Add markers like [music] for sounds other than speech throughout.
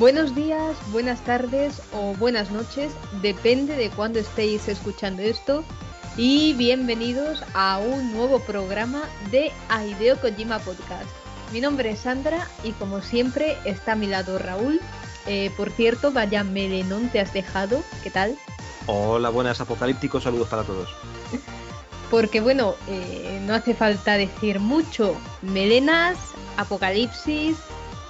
Buenos días, buenas tardes o buenas noches, depende de cuándo estéis escuchando esto. Y bienvenidos a un nuevo programa de Aideo Kojima Podcast. Mi nombre es Sandra y como siempre está a mi lado Raúl. Eh, por cierto, vaya melenón te has dejado. ¿Qué tal? Hola, buenas apocalípticos, saludos para todos. Porque bueno, eh, no hace falta decir mucho. Melenas, apocalipsis,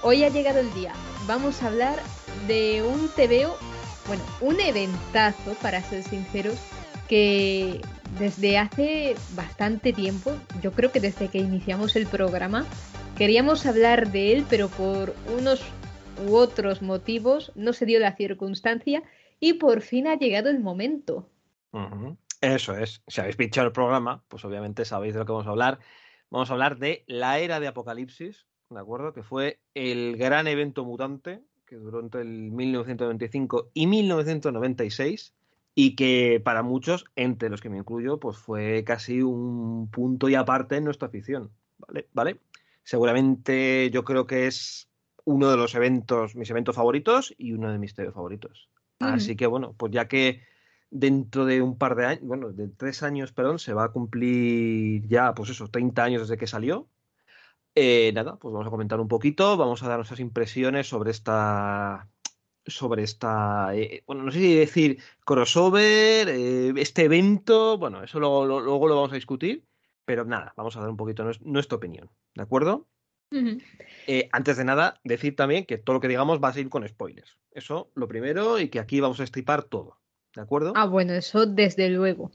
hoy ha llegado el día vamos a hablar de un TVO, bueno, un eventazo, para ser sinceros, que desde hace bastante tiempo, yo creo que desde que iniciamos el programa, queríamos hablar de él, pero por unos u otros motivos no se dio la circunstancia y por fin ha llegado el momento. Eso es. Si habéis pinchado el programa, pues obviamente sabéis de lo que vamos a hablar. Vamos a hablar de la era de Apocalipsis, ¿de acuerdo? Que fue el gran evento mutante que duró entre el 1995 y 1996 y que para muchos, entre los que me incluyo, pues fue casi un punto y aparte en nuestra afición, ¿vale? ¿Vale? Seguramente yo creo que es uno de los eventos, mis eventos favoritos y uno de mis TV favoritos. Así que bueno, pues ya que dentro de un par de años, bueno, de tres años, perdón, se va a cumplir ya, pues eso, 30 años desde que salió, eh, nada, pues vamos a comentar un poquito, vamos a dar nuestras impresiones sobre esta sobre esta, eh, bueno, no sé si decir crossover, eh, este evento, bueno, eso luego, lo, vamos a discutir, pero nada, vamos a dar un poquito nuestra, opinión, ¿de acuerdo? Eh, antes de nada, decir también que todo lo que digamos va a seguir con spoilers. Eso lo primero y que aquí vamos a estripar todo, ¿de acuerdo? Ah, bueno, eso desde luego.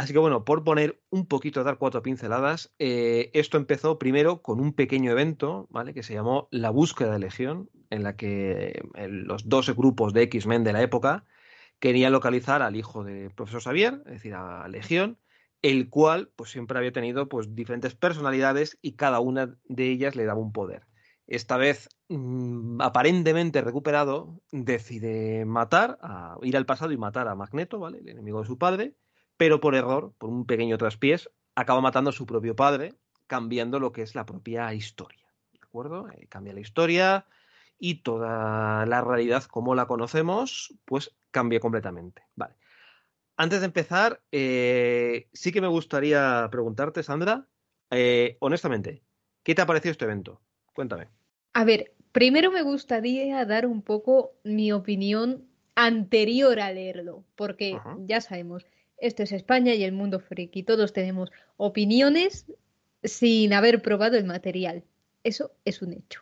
Así que bueno, por poner un poquito, dar cuatro pinceladas, eh, esto empezó primero con un pequeño evento, ¿vale? Que se llamó La búsqueda de Legión, en la que eh, los 12 grupos de X-Men de la época querían localizar al hijo de profesor Xavier, es decir, a Legión, el cual pues siempre había tenido pues diferentes personalidades y cada una de ellas le daba un poder. Esta vez mm, aparentemente recuperado, decide matar, a, ir al pasado y matar a Magneto, ¿vale? El enemigo de su padre pero por error, por un pequeño traspiés, acaba matando a su propio padre, cambiando lo que es la propia historia. ¿De acuerdo? Eh, cambia la historia y toda la realidad como la conocemos, pues cambia completamente. Vale. Antes de empezar, eh, sí que me gustaría preguntarte, Sandra, eh, honestamente, ¿qué te ha parecido este evento? Cuéntame. A ver, primero me gustaría dar un poco mi opinión anterior a leerlo, porque ya sabemos, esto es España y el mundo friki. Todos tenemos opiniones sin haber probado el material. Eso es un hecho.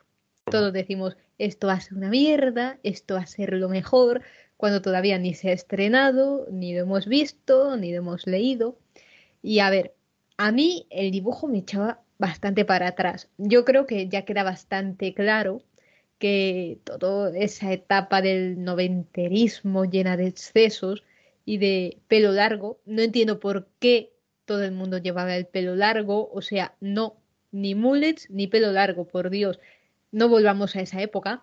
Todos decimos, esto hace una mierda, esto va a ser lo mejor, cuando todavía ni se ha estrenado, ni lo hemos visto, ni lo hemos leído. Y a ver, a mí el dibujo me echaba bastante para atrás. Yo creo que ya queda bastante claro que toda esa etapa del noventerismo llena de excesos y de pelo largo. No entiendo por qué todo el mundo llevaba el pelo largo, o sea, no, ni mullets ni pelo largo, por Dios. No volvamos a esa época.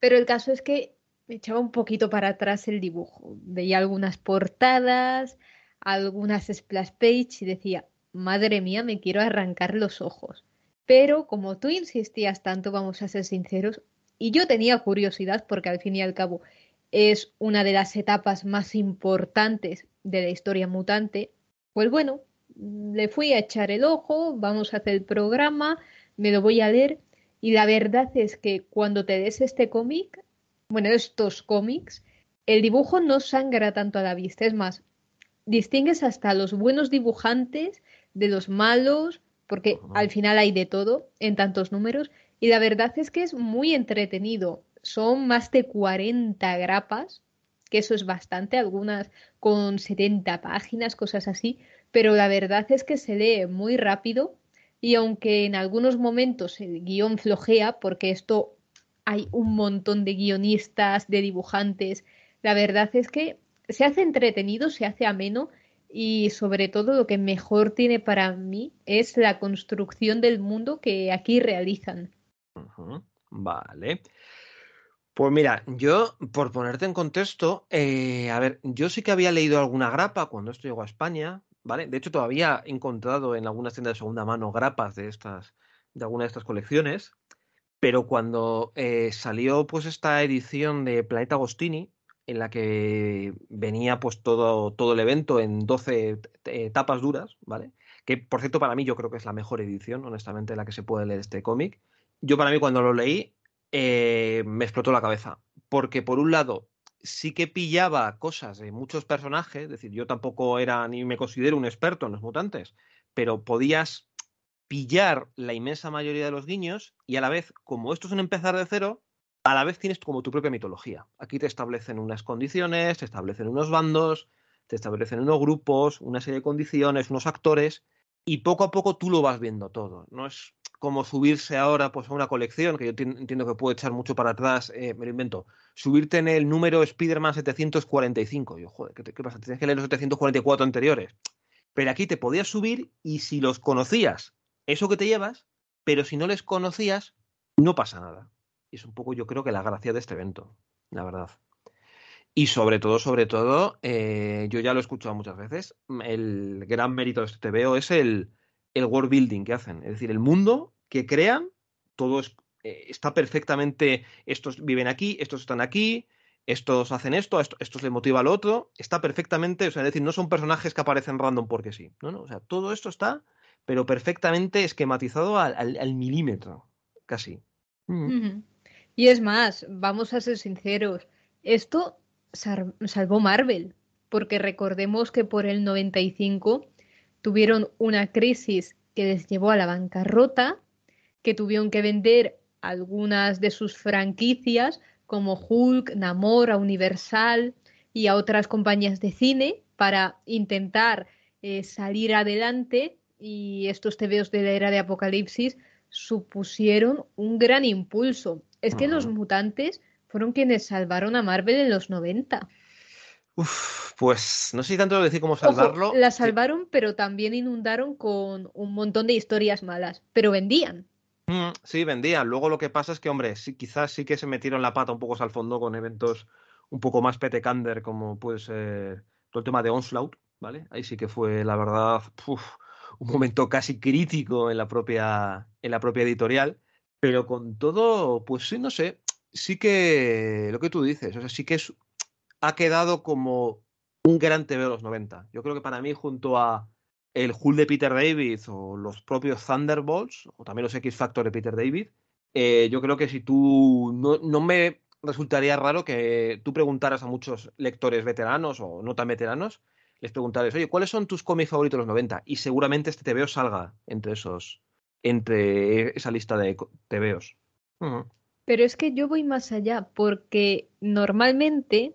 Pero el caso es que me echaba un poquito para atrás el dibujo. Veía algunas portadas, algunas splash page y decía, madre mía, me quiero arrancar los ojos. Pero como tú insistías tanto, vamos a ser sinceros, y yo tenía curiosidad porque al fin y al cabo es una de las etapas más importantes de la historia mutante, pues bueno, le fui a echar el ojo, vamos a hacer el programa, me lo voy a leer y la verdad es que cuando te des este cómic, bueno, estos cómics, el dibujo no sangra tanto a la vista, es más, distingues hasta los buenos dibujantes de los malos, porque al final hay de todo en tantos números y la verdad es que es muy entretenido son más de 40 grapas, que eso es bastante, algunas con 70 páginas, cosas así, pero la verdad es que se lee muy rápido y aunque en algunos momentos el guión flojea, porque esto hay un montón de guionistas, de dibujantes, la verdad es que se hace entretenido, se hace ameno y sobre todo lo que mejor tiene para mí es la construcción del mundo que aquí realizan. Vale. Pues mira, yo, por ponerte en contexto, eh, a ver, yo sí que había leído alguna grapa cuando esto llegó a España, ¿vale? De hecho, todavía he encontrado en algunas tiendas de segunda mano grapas de estas, de alguna de estas colecciones, pero cuando eh, salió pues esta edición de Planeta Agostini, en la que venía pues todo, todo el evento en 12 e, etapas duras, ¿vale? Que, por cierto, para mí yo creo que es la mejor edición, honestamente, la que se puede leer este cómic. Yo para mí cuando lo leí eh, me explotó la cabeza. Porque por un lado, sí que pillaba cosas de muchos personajes, es decir, yo tampoco era ni me considero un experto en los mutantes, pero podías pillar la inmensa mayoría de los guiños y a la vez, como esto es un empezar de cero, a la vez tienes como tu propia mitología. Aquí te establecen unas condiciones, te establecen unos bandos, te establecen unos grupos, una serie de condiciones, unos actores, y poco a poco tú lo vas viendo todo. No es como subirse ahora pues, a una colección, que yo entiendo que puede echar mucho para atrás, eh, me lo invento, subirte en el número Spider-Man 745. Yo, joder, ¿qué, pasa? Tienes que leer los 744 anteriores. Pero aquí te podías subir y si los conocías, eso que te llevas, pero si no les conocías, no pasa nada. Y es un poco, yo creo que la gracia de este evento, la verdad. Y sobre todo, sobre todo, eh, yo ya lo he escuchado muchas veces, el gran mérito de este TVO es el, el world building que hacen. Es decir, el mundo que crean, todo eh, está perfectamente, estos viven aquí, estos están aquí, estos hacen esto, esto estos les motiva al otro, está perfectamente, o sea, es decir, no son personajes que aparecen random porque sí. No, no, o sea, todo esto está, pero perfectamente esquematizado al, milímetro, casi. Mm. Y es más, vamos a ser sinceros, esto salvó Marvel, porque recordemos que por el 95 tuvieron una crisis que les llevó a la bancarrota, que tuvieron que vender algunas de sus franquicias como Hulk, Namor, Universal y a otras compañías de cine para intentar eh, salir adelante y estos tebeos de la era de Apocalipsis supusieron un gran impulso. Es que los mutantes fueron quienes salvaron a Marvel en los 90 pues no sé tanto decir cómo salvarlo. la salvaron, pero también inundaron con un montón de historias malas. Pero vendían. Mm, sí, vendían. Luego lo que pasa es que, hombre, sí, quizás sí que se metieron la pata un poco al fondo con eventos un poco más petecander, como pues todo el tema de Onslaught, ¿vale? Ahí sí que fue, la verdad, un momento casi crítico en la propia, en la propia editorial. Pero con todo, pues sí, no sé. Sí que lo que tú dices, o sea, sí que es ha quedado como un gran TV de los 90. Yo creo que para mí, junto a el Hulk de Peter David o los propios Thunderbolts, o también los X Factor de Peter David, eh, yo creo que si tú no, me resultaría raro que tú preguntaras a muchos lectores veteranos o no tan veteranos, les preguntaras, oye, ¿cuáles son tus cómics favoritos de los 90? Y seguramente este TV salga entre esos, entre esa lista de TVOs. Pero es que yo voy más allá, porque normalmente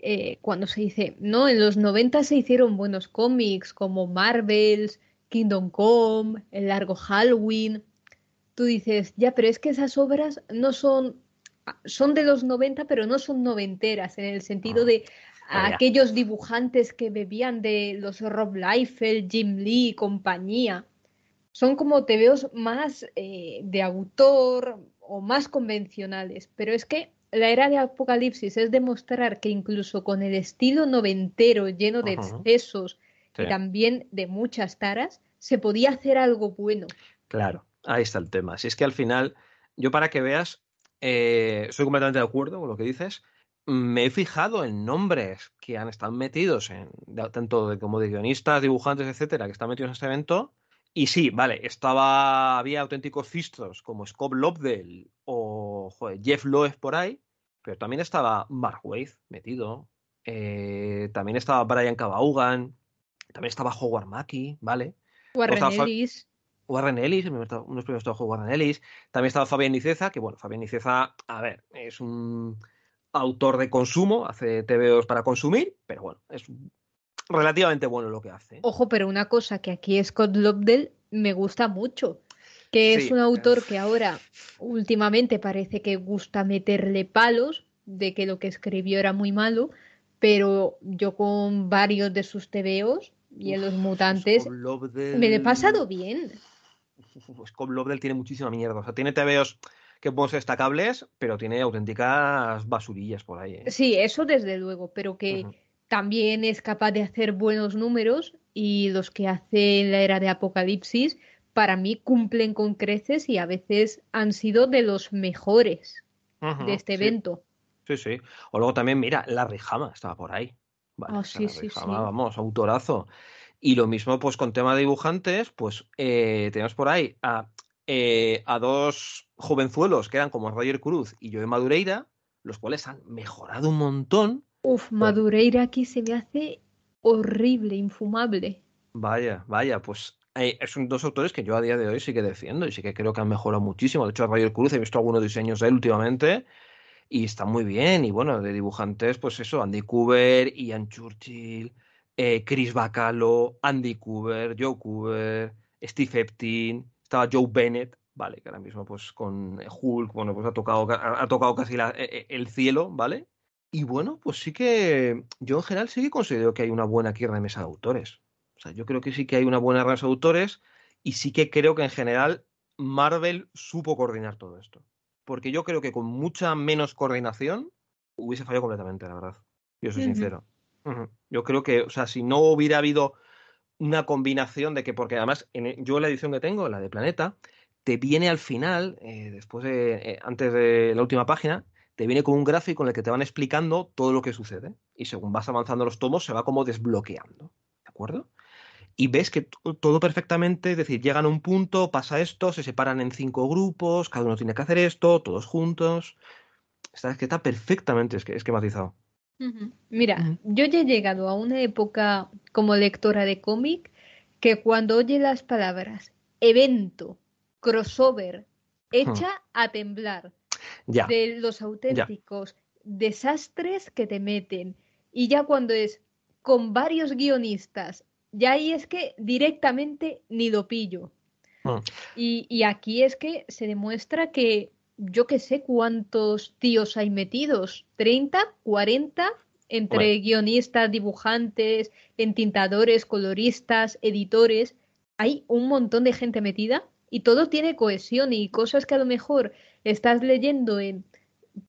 eh, cuando se dice, no, en los 90 se hicieron buenos cómics como Marvels, Kingdom Come, El Largo Halloween. Tú dices, ya, pero es que esas obras no son, ah, son de los 90, pero no son noventeras, en el sentido ah, de aquellos dibujantes que bebían de los Rob Liefeld, Jim Lee compañía. Son como te veo más eh, de autor o más convencionales, pero es que la era de Apocalipsis es demostrar que incluso con el estilo noventero lleno de excesos y también de muchas taras, se podía hacer algo bueno. Claro, ahí está el tema. Si es que al final, yo para que veas, eh, soy completamente de acuerdo con lo que dices. Me he fijado en nombres que han estado metidos en tanto de, como de guionistas, dibujantes, etcétera, que están metidos en este evento. Y sí, vale, estaba había auténticos fistros como Scott Lobdell Jeff Loeb por ahí, pero también estaba Mark Waid metido, eh, también estaba Brian Cabaugan, también estaba Howard Mackey, ¿vale? Warren Ellis. Warren Ellis, unos primeros Warren Ellis. También estaba Fabián Niceza, que bueno, Fabián Niceza, a ver, es un autor de consumo, hace TVOs para consumir, pero bueno, es relativamente bueno lo que hace. Ojo, pero una cosa que aquí Scott Lobdell me gusta mucho que es un autor que ahora últimamente parece que gusta meterle palos de que lo que escribió era muy malo, pero yo con varios de sus tebeos y en los mutantes me lo he pasado bien. Pues con Lobdell tiene muchísima mierda, o sea, tiene tebeos que pueden ser destacables, pero tiene auténticas basurillas por ahí. ¿eh? Sí, eso desde luego, pero que también es capaz de hacer buenos números y los que hace en la era de Apocalipsis para mí cumplen con creces y a veces han sido de los mejores de este evento. Sí, sí. O luego también, mira, La Rijama estaba por ahí. Ah, sí, vamos, autorazo. Y lo mismo, pues con tema de dibujantes, pues eh, tenemos por ahí eh, a, dos jovenzuelos que eran como Roger Cruz y Joe Madureira, los cuales han mejorado un montón. Uf, Madureira aquí se me hace horrible, infumable. Vaya, vaya, pues son dos autores que yo a día de hoy sigue que y sí que creo que han mejorado muchísimo. De hecho, a Rayo Cruz he visto algunos diseños de él últimamente y está muy bien. Y bueno, de dibujantes, pues eso, Andy Cooper, Ian Churchill, eh, Chris Bacalo, Andy Cooper, Joe Cooper, Steve Eptin, estaba Joe Bennett, vale, que ahora mismo pues con eh, Hulk, bueno, pues ha tocado, ha, tocado casi eh, el cielo, ¿vale? Y bueno, pues sí que yo en general sí que considero que hay una buena quiebra de mesa de autores. O sea, yo creo que sí que hay una buena red de autores y sí que creo que en general Marvel supo coordinar todo esto. Porque yo creo que con mucha menos coordinación hubiese fallado completamente, la verdad. Yo soy sincero. Yo creo que, o sea, si no hubiera habido una combinación de que, porque además e, yo la edición que tengo, la de Planeta, te viene al final, eh, después de, eh, antes de la última página, te viene con un gráfico en el que te van explicando todo lo que sucede. Y según vas avanzando los tomos, se va como desbloqueando. ¿De acuerdo? y ves que todo perfectamente, es decir, llegan a un punto, pasa esto, se separan en cinco grupos, cada uno tiene que hacer esto, todos juntos. Está, que está perfectamente esquematizado. Mira, yo ya he llegado a una época como lectora de cómic que cuando oye las palabras evento, crossover, echa a temblar ya. de los auténticos desastres que te meten. Y ya cuando es con varios guionistas ya ahí es que directamente ni lo pillo. Ah. Y, aquí es que se demuestra que yo que sé cuántos tíos hay metidos, 30, 40, entre guionistas, dibujantes, entintadores, coloristas, editores, hay un montón de gente metida y todo tiene cohesión y cosas que a lo mejor estás leyendo en,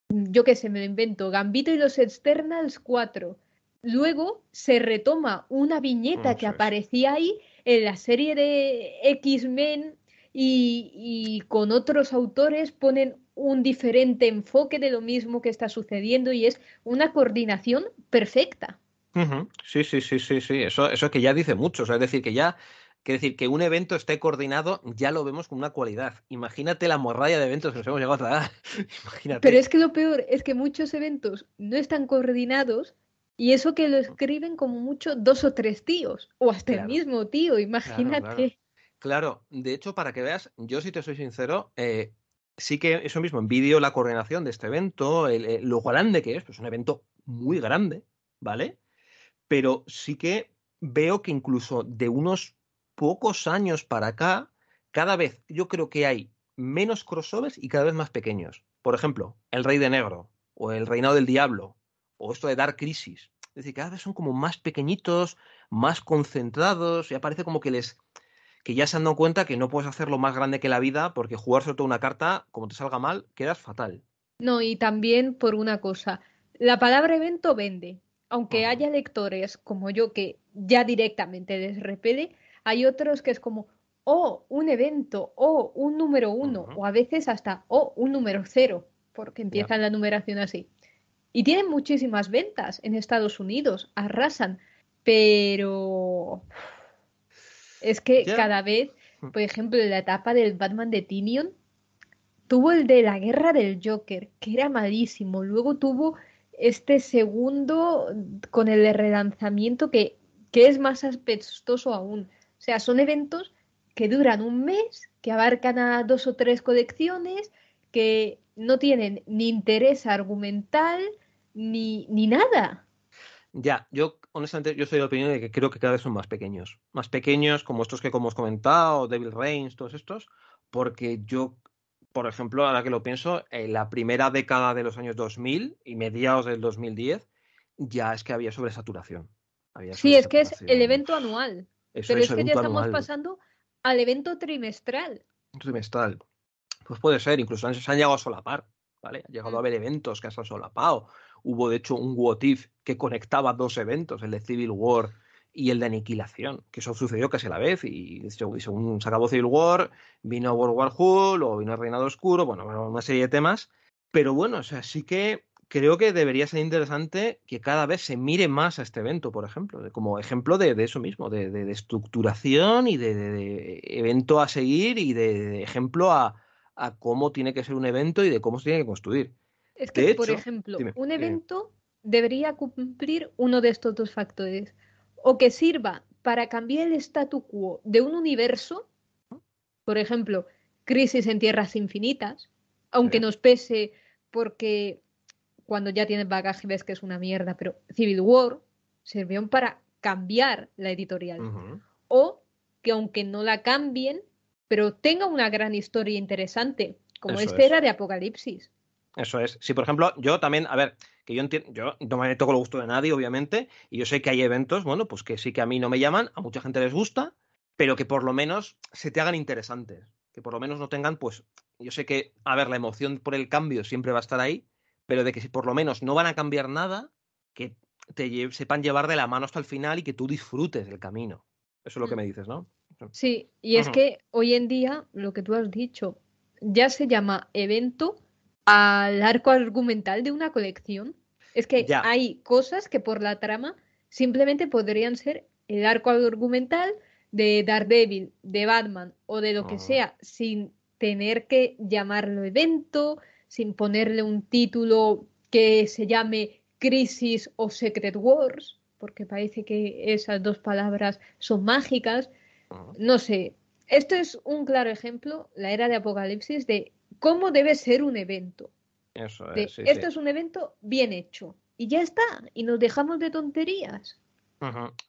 yo qué sé, me lo invento, Gambito y los Externals 4 Luego se retoma una viñeta que aparecía ahí en la serie de X-Men y, con otros autores ponen un diferente enfoque de lo mismo que está sucediendo y es una coordinación perfecta. Sí, sí, sí, sí, sí. Eso, es que ya dice mucho. es decir, que ya Quiere decir que un evento esté coordinado ya lo vemos con una cualidad. Imagínate la morralla de eventos que nos hemos llegado a dar. [laughs] Imagínate. Pero es que lo peor es que muchos eventos no están coordinados, y eso que lo escriben como mucho dos o tres tíos, o hasta el mismo tío, imagínate. Claro, de hecho, para que veas, yo si te soy sincero, eh, sí que eso mismo, envidio la coordinación de este evento, el, eh, lo grande que es, pues es un evento muy grande, ¿vale? Pero sí que veo que incluso de unos pocos años para acá, cada vez yo creo que hay menos crossovers y cada vez más pequeños. Por ejemplo, El Rey de Negro o El Reinado del Diablo o esto de dar Crisis. Es decir, cada vez son como más pequeñitos, más concentrados, y aparece como que les que ya se han dado cuenta que no puedes hacerlo más grande que la vida, porque jugar sobre todo una carta, como te salga mal, quedas fatal. No, y también por una cosa, la palabra evento vende. Aunque ah. haya lectores como yo que ya directamente les repele, hay otros que es como, o oh, un evento, o oh, un número uno, o a veces hasta, o oh, un número cero, porque empiezan la numeración así. Y tienen muchísimas ventas en Estados Unidos, arrasan, pero es que cada vez, mm. por ejemplo, en la etapa del Batman de Tinion, tuvo el de la guerra del Joker, que era malísimo, luego tuvo este segundo con el relanzamiento que, que es más aspestoso aún. O sea, son eventos que duran un mes, que abarcan a dos o tres colecciones, que no tienen ni interés argumental, ni, ni nada. Ya, yo honestamente yo soy de la opinión de que creo que cada vez son más pequeños. Más pequeños como estos que como os comentado, Devil Reigns, todos estos, porque yo, por ejemplo, ahora que lo pienso, en la primera década de los años 2000 y mediados del 2010 ya es que había sobresaturación. sí, es que es el evento anual. pero es que ya estamos pasando al evento trimestral. Trimestral. Pues puede ser, incluso se han, llegado a solapar, ¿vale? Ha llegado a mm. haber eventos que se han solapado. Hubo de hecho un What que conectaba dos eventos, el de Civil War y el de Aniquilación, que eso sucedió casi a la vez. Y, según se acabó Civil War, vino World War o o vino Reinado Oscuro, bueno, una serie de temas. Pero bueno, o sea, sí que creo que debería ser interesante que cada vez se mire más a este evento, por ejemplo, como ejemplo de, eso mismo, de, de, estructuración y de, evento a seguir y de, ejemplo a, a, cómo tiene que ser un evento y de cómo se tiene que construir. Es que, por ejemplo, un evento debería cumplir uno de estos dos factores. O que sirva para cambiar el statu quo de un universo, por ejemplo, crisis en tierras infinitas, aunque nos pese porque cuando ya tienes bagaje ves que es una mierda, pero Civil War sirvió para cambiar la editorial. O que aunque no la cambien, pero tenga una gran historia interesante, como esta era de Apocalipsis. Eso es. Si, por ejemplo, yo también, a ver, que yo entiendo, yo no me toco el gusto de nadie, obviamente, y yo sé que hay eventos, bueno, pues que sí que a mí no me llaman, a mucha gente les gusta, pero que por lo menos se te hagan interesantes, que por lo menos no tengan, pues, yo sé que, a ver, la emoción por el cambio siempre va a estar ahí, pero de que si por lo menos no van a cambiar nada, que te sepan llevar de la mano hasta el final y que tú disfrutes del camino. Eso es lo que me mm. dices, ¿no? Sí, y es que hoy en día, lo que tú has dicho, ya se llama evento al arco argumental de una colección. Es que hay cosas que por la trama simplemente podrían ser el arco argumental de Daredevil, de Batman o de lo que ah. sea, sin tener que llamarlo evento, sin ponerle un título que se llame Crisis o Secret Wars, porque parece que esas dos palabras son mágicas. Ah. No sé, esto es un claro ejemplo, la era de Apocalipsis, de cómo debe ser un evento. Eso es, esto es un evento bien hecho. Y ya está, y nos dejamos de tonterías.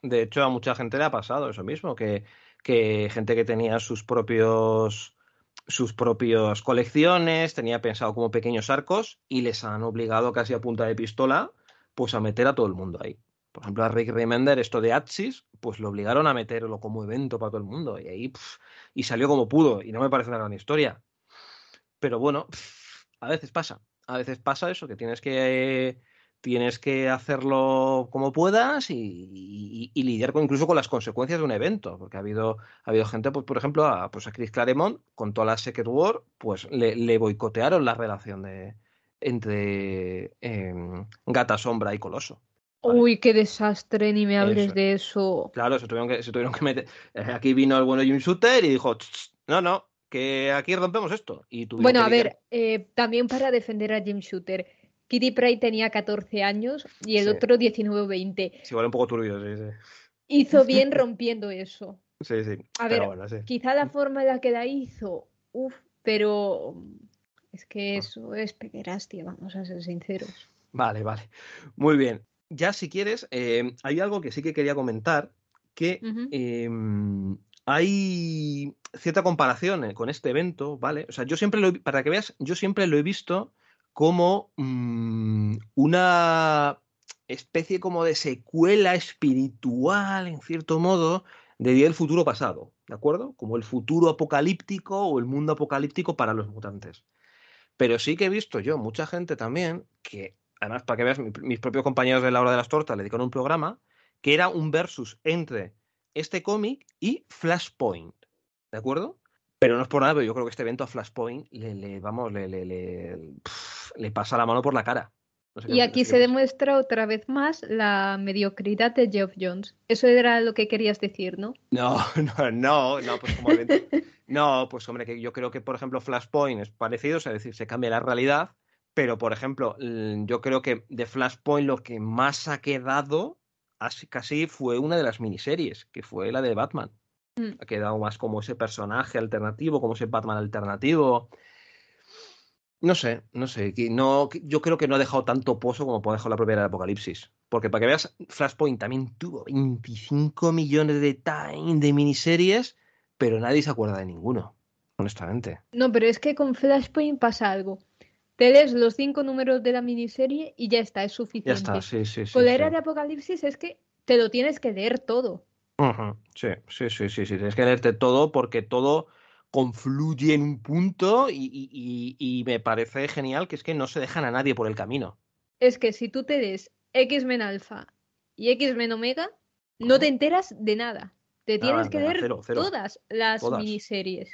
De hecho, a mucha gente le ha pasado eso mismo, que, gente que tenía sus propios sus propias colecciones, tenía pensado como pequeños arcos y les han obligado casi a punta de pistola pues a meter a todo el mundo ahí. Por ejemplo, a Rick Remender esto de Axis, pues lo obligaron a meterlo como evento para todo el mundo y ahí y salió como pudo y no me parece una gran historia, pero bueno, [laughs] a veces pasa. A veces pasa eso, que tienes que, tienes que hacerlo como puedas y, lidiar incluso con las consecuencias de un evento, porque ha habido, ha habido gente, pues, por ejemplo, a, pues, Chris Claremont, con toda la Secret War, pues le, boicotearon la relación de, entre em, Gata Sombra y Coloso. Uy, qué desastre, ni me hables de eso. Claro, se tuvieron que, se tuvieron que meter. Eh, aquí vino el bueno Jim Shooter y dijo, no, no, que aquí rompemos esto. bueno, a ver, eh, también para defender a Jim Shooter. Kitty Pryde tenía 14 años y el otro 19 o 20. Sí, vale, un poco turbio, sí, sí. Hizo [laughs] bien rompiendo eso. Sí, sí. A ver, quizá la forma en la que la hizo, uff, pero es que ah. eso es pederastia, vamos a ser sinceros. Vale, vale. Muy bien. Ya si quieres, eh, hay algo que sí que quería comentar, que hay cierta comparación eh, con este evento, ¿vale? O sea, yo siempre lo he, para que veas, yo siempre lo he visto como mm, una especie como de secuela espiritual, en cierto modo, de Día del Futuro Pasado, ¿de acuerdo? Como el futuro apocalíptico o el mundo apocalíptico para los mutantes. Pero sí que he visto yo mucha gente también que, además, para que veas, mis propios compañeros de la hora de las tortas le dedicaron un programa que era un versus entre este cómic y Flashpoint, ¿de acuerdo? Pero no es por nada, pero yo creo que este evento a Flashpoint le, le vamos, le, pasa la mano por la cara. y aquí se demuestra otra vez más la mediocridad de Geoff Jones. Eso era lo que querías decir, ¿no? [laughs] No, no, no, pues como evento, No, pues hombre, que yo creo que, por ejemplo, Flashpoint es parecido, es decir, se cambia la realidad, pero, por ejemplo, yo creo que de Flashpoint lo que más ha quedado casi fue una de las miniseries, que fue la de Batman. Mm. Ha quedado más como ese personaje alternativo, como ese Batman alternativo. No sé, no sé. No, yo creo que no ha dejado tanto pozo como puede dejar la propia de Apocalipsis. Porque para que veas, Flashpoint también tuvo 25 millones de time de miniseries, pero nadie se acuerda de ninguno, honestamente. No, pero es que con Flashpoint pasa algo. Te lees los cinco números de la miniserie y ya está, es suficiente. Ya está, sí, sí, sí. Con la era de Apocalipsis es que te lo tienes que leer todo. sí, sí, sí, sí, tienes que leerte todo porque todo confluye en un punto y, me parece genial que es que no se dejan a nadie por el camino. Es que si tú te des X-Men alfa y X-Men Omega, no te enteras de nada. Te tienes que leer todas las miniseries.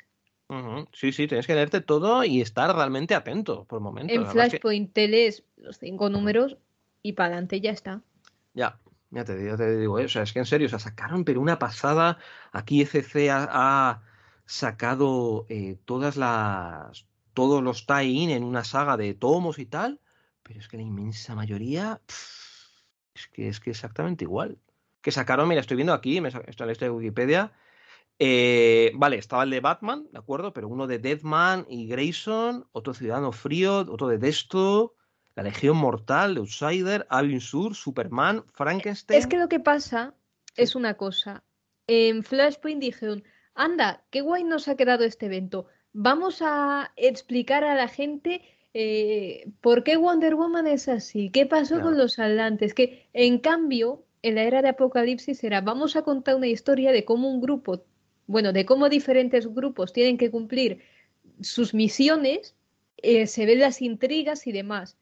Sí, sí, tienes que leerte todo y estar realmente atento por momento En Flashpoint lees los cinco números y para adelante ya está. Ya, ya te digo, te digo, eh, es que en serio, o sacaron, pero una pasada. Aquí ECC ha, sacado eh, todas las, todos los tie-in en una saga de tomos y tal, pero es que la inmensa mayoría es, que, es que exactamente igual. Que sacaron, mira, estoy viendo aquí, me, está en la lista de Wikipedia, eh, vale, estaba el de Batman, ¿de acuerdo? Pero uno de Deadman y Grayson, otro Ciudadano Frío, otro de Desto, La Legión Mortal, de Outsider, Alvin Sur, Superman, Frankenstein. Es que lo que pasa es una cosa. En Flashpoint dijeron, anda, qué guay nos ha quedado este evento. Vamos a explicar a la gente eh, por qué Wonder Woman es así, qué pasó con los atlantes. Que en cambio, en la era de Apocalipsis era, vamos a contar una historia de cómo un grupo bueno, de cómo diferentes grupos tienen que cumplir sus misiones, eh, se ven las intrigas y demás.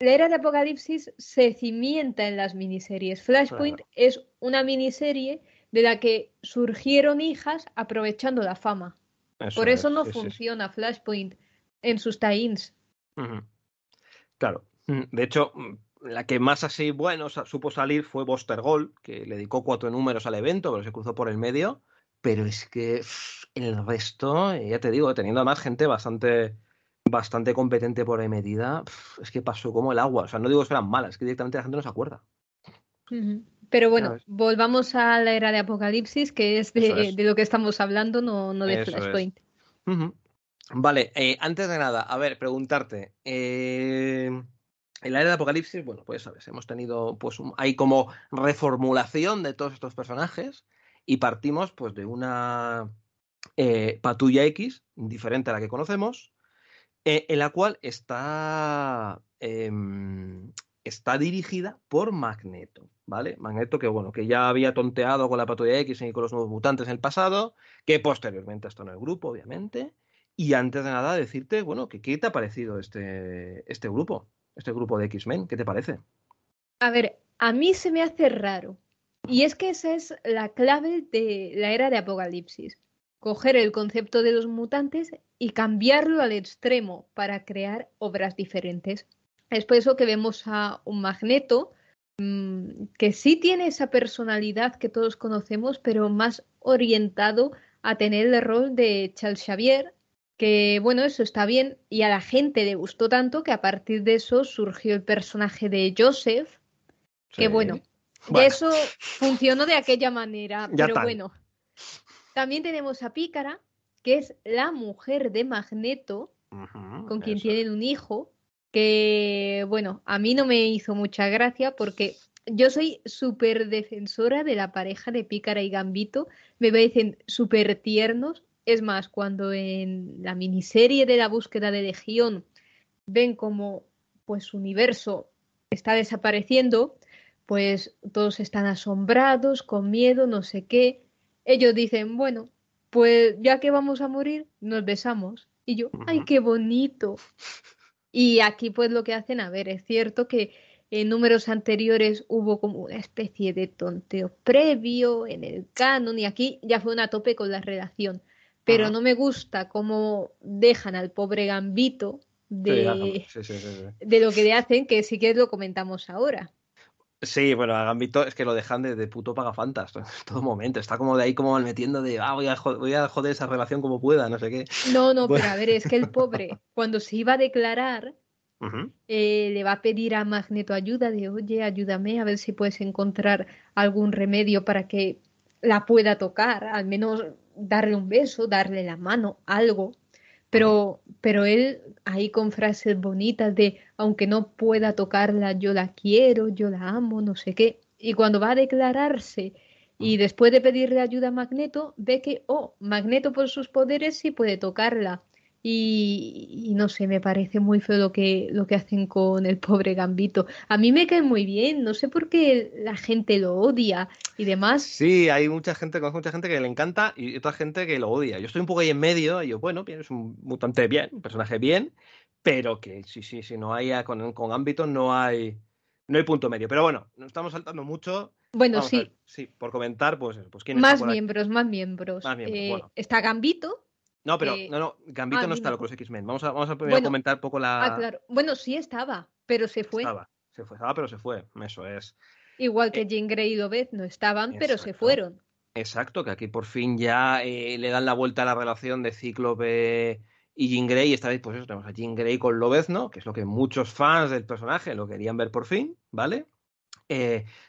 La era de Apocalipsis se cimienta en las miniseries. Flashpoint es una miniserie de la que surgieron hijas aprovechando la fama. Por eso no funciona Flashpoint en sus tie-ins. Claro. Mm, de hecho, mm, la que más así bueno supo salir fue Buster Gold, que le dedicó cuatro números al evento, pero se cruzó por el medio pero es que el resto, eh, ya te digo, teniendo además gente bastante, bastante competente por ahí es que pasó como el agua. O sea, no digo que fueran malas, es que directamente la gente no se acuerda. Pero bueno, volvamos a la era de Apocalipsis, que es de, lo que estamos hablando, no, de Flashpoint. Vale, eh, antes de nada, a ver, preguntarte. Eh, en la era de Apocalipsis, bueno, pues sabes, hemos tenido, pues hay como reformulación de todos estos personajes y partimos pues de una eh, patrulla X, diferente a la que conocemos, eh, en la cual está, em, está dirigida por Magneto, ¿vale? Magneto que, bueno, que ya había tonteado con la patrulla X y con los nuevos mutantes en el pasado, que posteriormente está en el grupo, obviamente. Y antes de nada, decirte, bueno, que, ¿qué te ha parecido este, este grupo? Este grupo de X-Men, ¿qué te parece? A ver, a mí se me hace raro y es que esa es la clave de la era de Apocalipsis. Coger el concepto de los mutantes y cambiarlo al extremo para crear obras diferentes. Es por eso que vemos a un magneto mm, que sí tiene esa personalidad que todos conocemos, pero más orientado a tener el rol de Charles Xavier, que bueno, eso está bien y a la gente le gustó tanto que a partir de eso surgió el personaje de Joseph, que bueno, eso funcionó de aquella manera, pero bueno. También tenemos a Pícara, que es la mujer de Magneto, con quien tienen un hijo, que, bueno, a mí no me hizo mucha gracia porque yo soy súper defensora de la pareja de Pícara y Gambito, me parecen súper tiernos. Es más, cuando en la miniserie de la búsqueda de Legión ven como pues su universo está desapareciendo, pues todos están asombrados, con miedo, no sé qué. Ellos dicen, bueno, pues ya que vamos a morir, nos besamos. Y yo, ay, qué bonito. Y aquí pues lo que hacen, a ver, es cierto que en números anteriores hubo como una especie de tonteo previo en el canon y aquí ya fue una tope con la relación. Pero no me gusta cómo dejan al pobre gambito de, de lo que le hacen, que si quieres lo comentamos ahora. Sí, bueno, a Gambito es que lo dejan de, de puto pagafantas en [laughs] todo momento. Está como de ahí como metiendo de, ah, voy a, joder, voy a esa relación como pueda, no sé qué. No, no, pero a ver, es que el pobre, [laughs] cuando se iba a declarar, eh, le va a pedir a Magneto ayuda de, oye, ayúdame a ver si puedes encontrar algún remedio para que la pueda tocar, al menos darle un beso, darle la mano, algo. Pero, pero él ahí con frases bonitas de, aunque no pueda tocarla, yo la quiero, yo la amo, no sé qué. Y cuando va a declararse y mm. después de pedirle ayuda a Magneto, ve que, oh, Magneto por sus poderes sí puede tocarla. Y, no sé, me parece muy feo lo que, lo que hacen con el pobre Gambito. A mí me cae muy bien, no sé por qué la gente lo odia y demás. Sí, hay mucha gente, conozco mucha gente que le encanta y otra gente que lo odia. Yo estoy un poco ahí en medio y yo, bueno, es un mutante bien, un personaje bien, pero que si si no hay, con, con Gambito no hay, no hay punto medio. Pero bueno, nos estamos saltando mucho. Bueno, sí. Sí, por comentar, pues, pues ¿quién más, miembros, más miembros, más miembros, eh, Está Gambito, no, pero eh, no, no, Gambito ah, no está con los X-Men. Vamos a, vamos a comentar un poco la. Ah, claro. Bueno, sí estaba, pero se fue. Estaba, se fue, pero se fue. Eso es. Igual que eh, Jean Grey y Lobez no estaban, pero se fueron. Exacto, que aquí por fin ya eh, le dan la vuelta a la relación de Cíclope y Jean Grey. Y esta vez, pues eso, tenemos a Jean Grey con Lobez, ¿no? Que es lo que muchos fans del personaje lo querían ver por fin, ¿vale?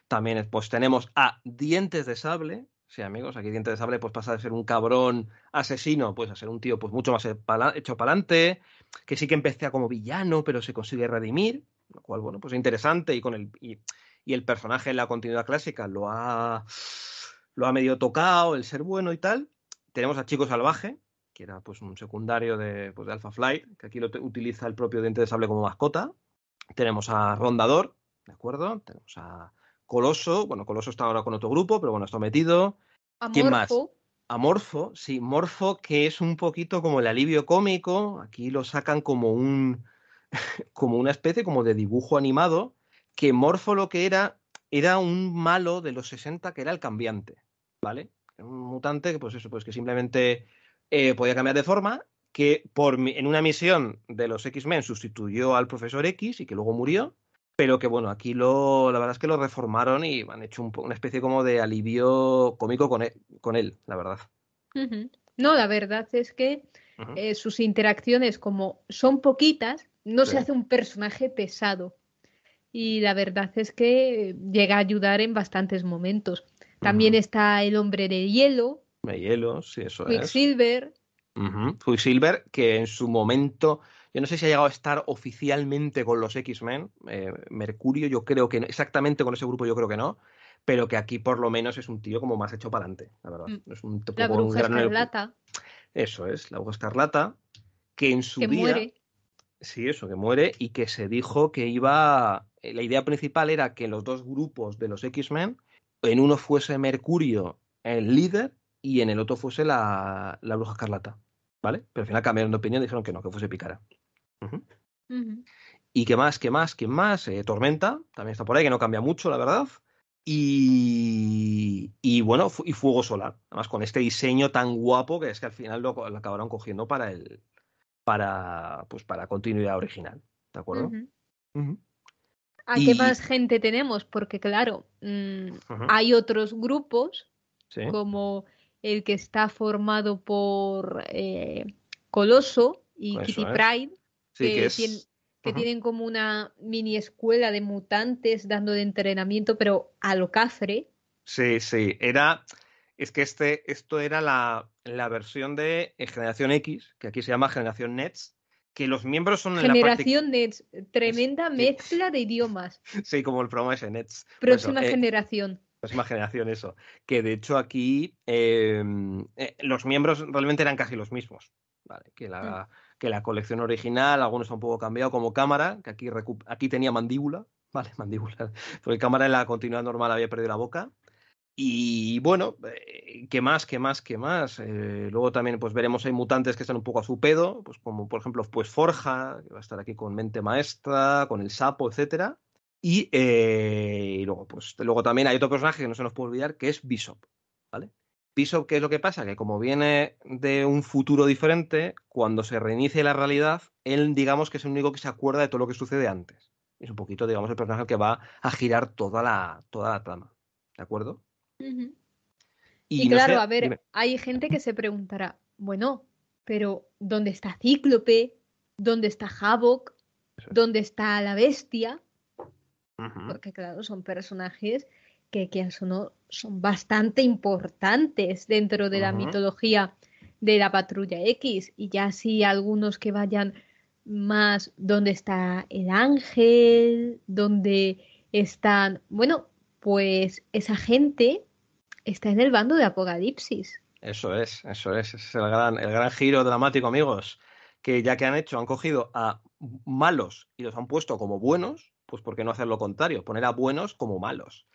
también, pues tenemos a Dientes de Sable, Sí, amigos, aquí Diente de Sable pues pasa de ser un cabrón asesino, pues a ser un tío pues mucho más eh, hecho para adelante, que sí que empecé como villano, pero se consigue redimir, lo cual, bueno, pues es interesante y con el... Y, el personaje en la continuidad clásica lo ha, lo ha medio tocado, el ser bueno y tal. Tenemos a Chico Salvaje, que era pues un secundario de, pues, de Alpha Flight, que aquí lo utiliza el propio Diente de Sable como mascota. Tenemos a Rondador, ¿de acuerdo? Tenemos a Coloso, bueno, Coloso está ahora con otro grupo, pero bueno, está metido. ¿Quién más? Amorfo, sí, Morfo, que es un poquito como el alivio cómico, aquí lo sacan como un [laughs] como una especie como de dibujo animado, que Morfo lo que era era un malo de los 60 que era el cambiante, ¿vale? Un mutante que pues eso, pues que simplemente eh, podía cambiar de forma, que por, en una misión de los X-Men sustituyó al profesor X y que luego murió, pero que bueno, aquí lo, la verdad es que lo reformaron y han hecho una especie como de alivio cómico con e, él, la verdad. No, la verdad es que eh, sus interacciones, como son poquitas, no se hace un personaje pesado. Y la verdad es que llega a ayudar en bastantes momentos. También está el hombre de hielo. De hielo, sí, eso Quicksilver. es. Quicksilver. Quicksilver, que en su momento yo no sé si ha llegado a estar oficialmente con los X-Men. Eh, Mercurio, yo creo que no, exactamente con ese grupo, yo creo que no. Pero que aquí por lo menos es un tío como más hecho para adelante, la verdad. Mm. la bruja escarlata. Eso es, la bruja escarlata, que en su que Muere. Sí, eso, que muere y que se dijo que iba... Eh, la idea principal era que los dos grupos de los X-Men, en uno fuese Mercurio el líder y en el otro fuese la, la bruja escarlata. ¿Vale? Pero al final cambiaron de opinión y dijeron que no, que fuese Picara. Y que más, que más, que más, eh, Tormenta, también está por ahí, que no cambia mucho, la verdad. Y, bueno, y Fuego Solar, además con este diseño tan guapo que es que al final lo, acabaron cogiendo para el para pues para continuidad original, ¿de acuerdo? ¿A qué más gente tenemos? Porque claro, mm, hay otros grupos como el que está formado por eh, Coloso y Kitty Pride, que, tienen, como una mini escuela de mutantes dando de entrenamiento, pero a lo cafre. Sí, sí, era... Es que este, esto era la, versión de eh, Generación X, que aquí se llama Generación Nets, que los miembros son generación en la Nets, tremenda mezcla de idiomas. [laughs] Sí, como el programa de Nets. Próxima eh, generación. próxima generación, eso. Que de hecho aquí em, eh, los miembros realmente eran casi los mismos. Vale, que la, mm que la colección original, algunos está un poco cambiado, como cámara, que aquí, aquí tenía mandíbula, [laughs] ¿vale? Mandíbula, porque cámara en la continuidad normal había perdido la boca. Y bueno, eh, ¿qué más, qué más, qué más? Eh, luego también pues veremos, hay mutantes que están un poco a su pedo, pues como por ejemplo pues Forja, que va a estar aquí con Mente Maestra, con el Sapo, etcétera. Y, eh, luego, pues, luego también hay otro personaje que no se nos puede olvidar, que es Bishop, ¿vale? ¿qué es lo que pasa? Que como viene de un futuro diferente, cuando se reinicie la realidad, él digamos que es el único que se acuerda de todo lo que sucede antes. Es un poquito, digamos, el personaje que va a girar toda la, toda la trama. ¿De acuerdo? Y, claro, a ver, hay gente que se preguntará, bueno, pero ¿dónde está Cíclope? ¿Dónde está Havok? ¿Dónde está la bestia? Porque claro, son personajes que son bastante importantes dentro de la mitología de la patrulla X. Y ya si algunos que vayan más donde está el ángel, donde están, bueno, pues esa gente está en el bando de Apocalipsis. Eso es, eso es, es el gran, el gran giro dramático, amigos, que ya que han hecho, han cogido a malos y los han puesto como buenos, pues ¿por qué no hacer lo contrario? Poner a buenos como malos.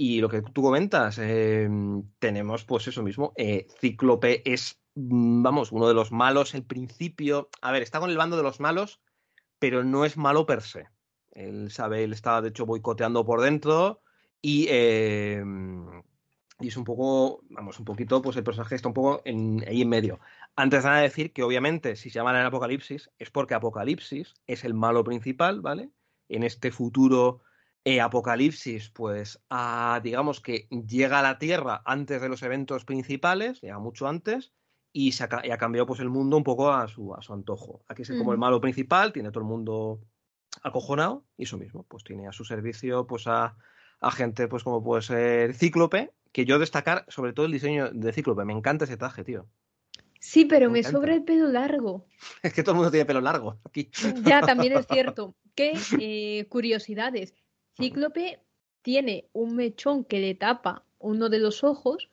Y lo que tú comentas, em, tenemos pues eso mismo. Eh, Cíclope es, mm, vamos, uno de los malos. El principio, a ver, está con el bando de los malos, pero no es malo per se. Él sabe, él está de hecho boicoteando por dentro em, y, es un poco, vamos, un poquito, pues el personaje está un poco en, ahí en medio. Antes de nada decir que obviamente si se llama el Apocalipsis es porque Apocalipsis es el malo principal, ¿vale? En este futuro eh, Apocalipsis, pues, ah, digamos que llega a la Tierra antes de los eventos principales, ya mucho antes, y, ha, cambiado pues el mundo un poco a su, a su antojo. Aquí es como el mm. malo principal, tiene todo el mundo acojonado, y eso mismo, pues tiene a su servicio pues a, gente pues como puede ser Cíclope, que yo destacar sobre todo el diseño de Cíclope, me encanta ese traje, tío. Sí, pero me, sobra el pelo largo. [laughs] Es que todo el mundo tiene pelo largo aquí. Ya, también es [laughs] cierto. Qué eh, curiosidades. Cíclope tiene un mechón que le tapa uno de los ojos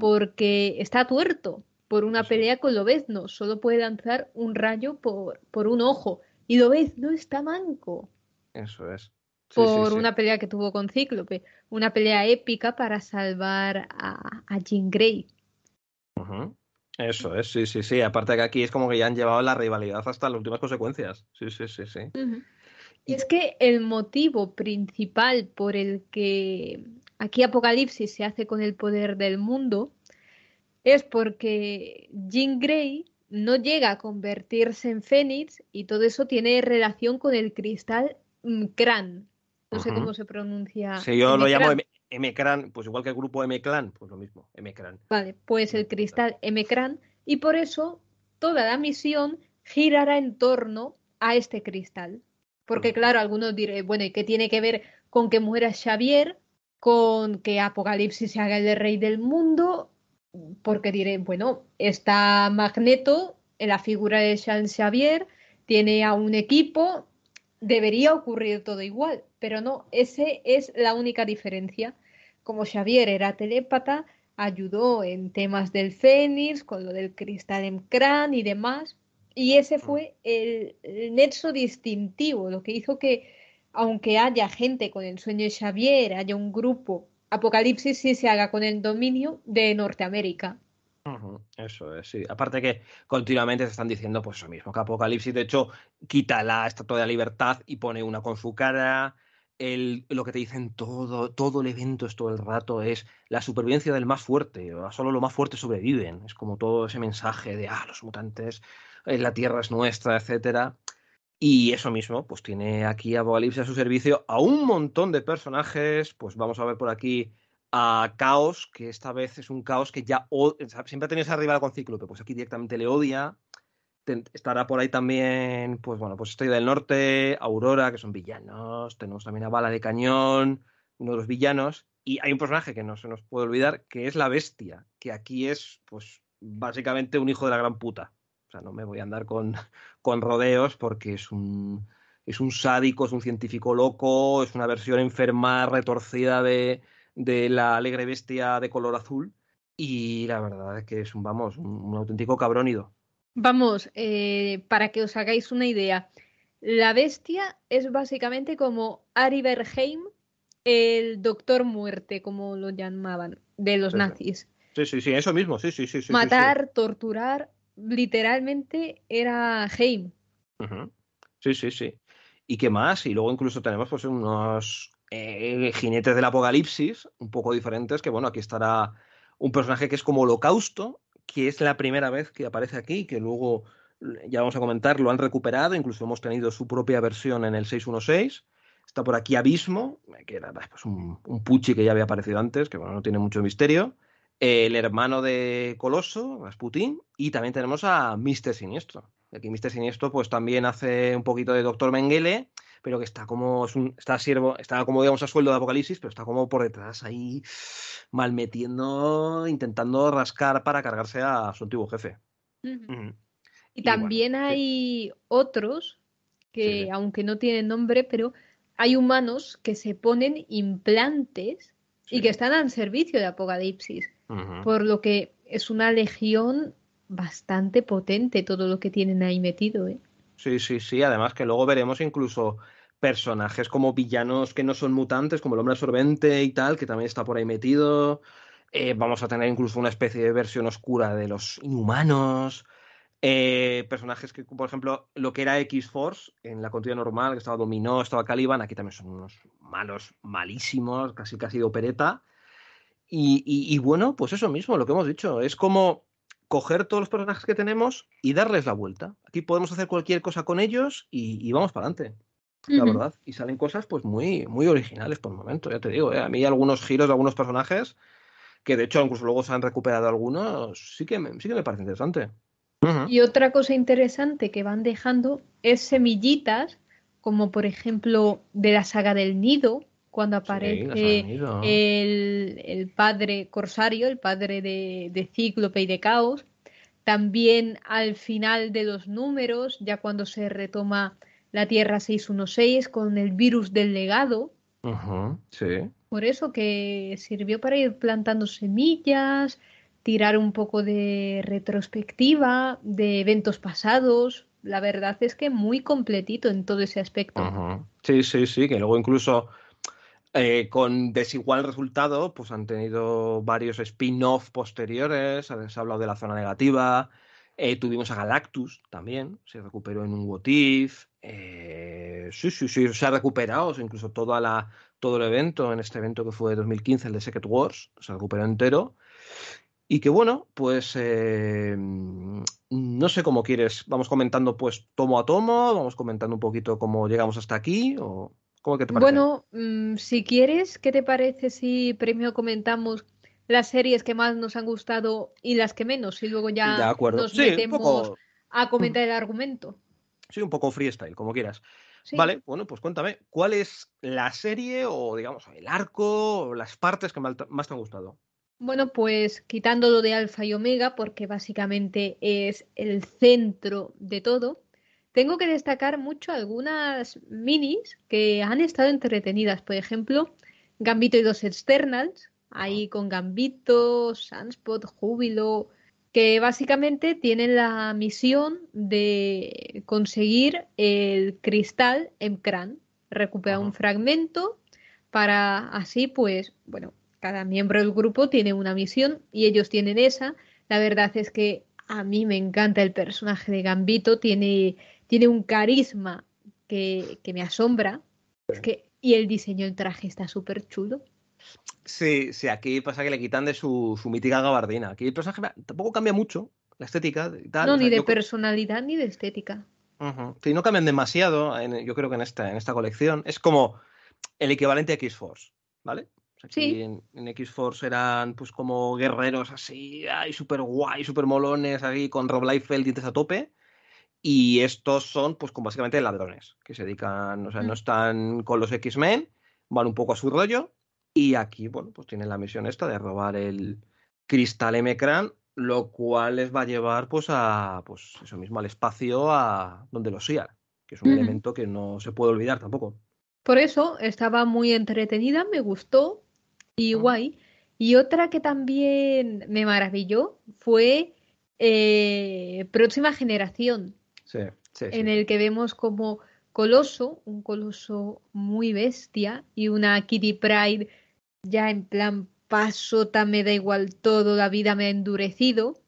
porque está tuerto por una pelea con Lobezno. Solo puede lanzar un rayo por, por un ojo. Y Lobezno está manco. Eso es. por una pelea que tuvo con Cíclope. Una pelea épica para salvar a, a Jean Grey. Eso es, sí, sí, sí. Aparte que aquí es como que ya han llevado la rivalidad hasta las últimas consecuencias. Sí, sí, sí, sí. Y Es que el motivo principal por el que aquí Apocalipsis se hace con el poder del mundo es porque Jean Grey no llega a convertirse en Fénix y todo eso tiene relación con el cristal Mkran. Mm, no sé cómo se pronuncia. Si yo lo llamo Mkran, pues igual que el grupo M-Clan, pues lo mismo, Mkran. Vale, pues el cristal Mkran y por eso toda la misión girará en torno a este cristal. Porque claro, algunos diré eh, bueno, ¿y qué tiene que ver con que muera Xavier? Con que Apocalipsis se haga el rey del mundo. Porque diré, bueno, está Magneto en eh, la figura de Jean Xavier, tiene a un equipo, debería ocurrir todo igual, pero no, esa es la única diferencia. Como Xavier era telépata, ayudó en temas del Fénix, con lo del cristal en crán y demás, y ese mm. fue el, nexo distintivo, lo que hizo que, aunque haya gente con el sueño de Xavier, haya un grupo, Apocalipsis sí se haga con el dominio de Norteamérica. Eso es, sí. Aparte que continuamente se están diciendo pues eso mismo, que Apocalipsis de hecho quita la Estatua de la Libertad y pone una con su cara, el, lo que te dicen todo, todo el evento es todo el rato, es la supervivencia del más fuerte, solo los más fuertes sobreviven. Es como todo ese mensaje de, ah, los mutantes eh, la tierra es nuestra, etcétera. Y eso mismo, pues tiene aquí a Apocalipsis a su servicio a un montón de personajes. Pues vamos a ver por aquí a Caos, que esta vez es un Caos que ya siempre ha tenido esa rival con Cíclope, pues aquí directamente le odia. Estará por ahí también, pues bueno, pues Estrella del Norte, Aurora, que son villanos. Tenemos también a Bala de Cañón, uno de los villanos. Y hay un personaje que no se nos puede olvidar, que es la Bestia, que aquí es, pues, básicamente un hijo de la gran puta. O sea, no me voy a andar [laughs] con, rodeos porque es un, es un sádico, es un científico loco, es una versión enferma, retorcida de, la alegre bestia de color azul. Y la verdad es que es un, vamos, un, auténtico cabrónido. Vamos, eh, para que os hagáis una idea, la bestia es básicamente como Ari Berheim, el Doctor Muerte, como lo llamaban, de los nazis. Sí, sí, sí, eso mismo, sí, sí, sí. Matar, torturar literalmente era Heim. Sí, sí, sí. ¿Y qué más? Y luego incluso tenemos pues unos eh, jinetes del apocalipsis, un poco diferentes, que bueno, aquí estará un personaje que es como Holocausto, que es la primera vez que aparece aquí, que luego, eh, ya vamos a comentar, lo han recuperado, incluso hemos tenido su propia versión en el 616. Está por aquí Abismo, que era pues, un, un puchi que ya había aparecido antes, que bueno, no tiene mucho misterio el hermano de Coloso, Rasputin, y también tenemos a Mister Siniestro. Aquí Mister Siniestro pues también hace un poquito de Doctor Mengele, pero que está como está está como digamos a sueldo de Apocalipsis, pero está como por detrás ahí malmetiendo, intentando rascar para cargarse a su antiguo jefe. Y, también hay otros que aunque no tienen nombre, pero hay humanos que se ponen implantes y que están al servicio de Apocalipsis por lo que es una legión bastante potente todo lo que tienen ahí metido. ¿eh? Sí, sí, sí, además que luego veremos incluso personajes como villanos que no son mutantes, como el hombre absorbente y tal, que también está por ahí metido. Eh, vamos a tener incluso una especie de versión oscura de los inhumanos. Eh, personajes que, por ejemplo, lo que era X-Force en la continuidad normal, que estaba Dominó, estaba Caliban, aquí también son unos malos malísimos, casi casi de opereta. Y, bueno, pues eso mismo, lo que hemos dicho, es como coger todos los personajes que tenemos y darles la vuelta. Aquí podemos hacer cualquier cosa con ellos y, vamos para adelante. La verdad. Y salen cosas pues muy, muy originales por el momento, ya te digo. ¿eh? A mí algunos giros de algunos personajes que de hecho incluso luego se han recuperado algunos, sí que me, sí que me parece interesante. Y otra cosa interesante que van dejando es semillitas, como por ejemplo de la saga del nido, cuando aparece el, padre Corsario, el padre de, de Cíclope y de Caos. También al final de los números, ya cuando se retoma la Tierra 616 con el virus del legado. Por eso que sirvió para ir plantando semillas, tirar un poco de retrospectiva, de eventos pasados. La verdad es que muy completito en todo ese aspecto. Sí, sí, sí, que luego incluso eh, con desigual resultado, pues han tenido varios spin-off posteriores, se ha hablado de la zona negativa, eh, tuvimos a Galactus también, se recuperó en un Wotif, eh, se ha recuperado, incluso todo el evento, en este evento que fue de 2015, el de Secret Wars, se recuperó entero. Y que bueno, pues no sé cómo quieres. Vamos comentando pues tomo a tomo, vamos comentando un poquito cómo llegamos hasta aquí o bueno, mm, si quieres, ¿qué te parece si premio comentamos las series que más nos han gustado y las que menos? Y luego ya nos metemos a mm. comentar el argumento. Sí, un poco freestyle, como quieras. Vale, bueno, pues cuéntame, ¿cuál es la serie o, digamos, el arco o las partes que más te han gustado? Bueno, pues quitándolo de Alfa y Omega, porque básicamente es el centro de todo, tengo que destacar mucho algunas minis que han estado entretenidas. Por ejemplo, Gambito y dos externals, ahí ah. con Gambito, Sunspot, Júbilo, que básicamente tienen la misión de conseguir el cristal Emkran, recuperar un fragmento para así, pues, bueno, cada miembro del grupo tiene una misión y ellos tienen esa. La verdad es que a mí me encanta el personaje de Gambito, tiene tiene un carisma que, me asombra. que, y el diseño del traje está súper chulo. Sí, sí, aquí pasa que le quitan de su, su mítica gabardina. Aquí el personaje tampoco cambia mucho la estética. no, ni de personalidad ni de estética. Sí, no cambian demasiado, yo creo que en esta, en esta colección. Es como el equivalente a X-Force, ¿vale? sí. En, X-Force eran pues como guerreros así, ay, súper guay, súper molones, ahí con Rob Liefeld dientes a tope. Y estos son, pues, con básicamente ladrones, que se dedican, o sea, no mm. están con los X-Men, van un poco a su rollo. Y aquí, bueno, pues tienen la misión esta de robar el cristal M-Cran lo cual les va a llevar, pues, a, pues, eso mismo, al espacio, a donde los sea que es un elemento que no se puede olvidar tampoco. Por eso estaba muy entretenida, me gustó y ah. guay. Y otra que también me maravilló fue eh, Próxima Generación en el que vemos como Coloso, un Coloso muy bestia, y una Kitty Pride ya en plan pasota, me da igual todo, la vida me ha endurecido,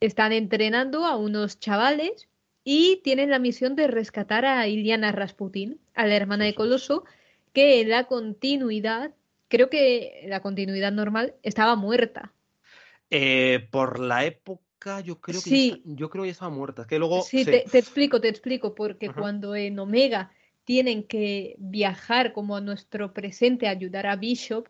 están entrenando a unos chavales y tienen la misión de rescatar a Iliana Rasputin, a la hermana de Coloso, que en la continuidad, creo que la continuidad normal, estaba muerta. Eh, por la época yo creo que, ya, yo creo que estaba muerta. que luego, sí, te, explico, te explico, porque cuando en Omega tienen que viajar como a nuestro presente, a ayudar a Bishop,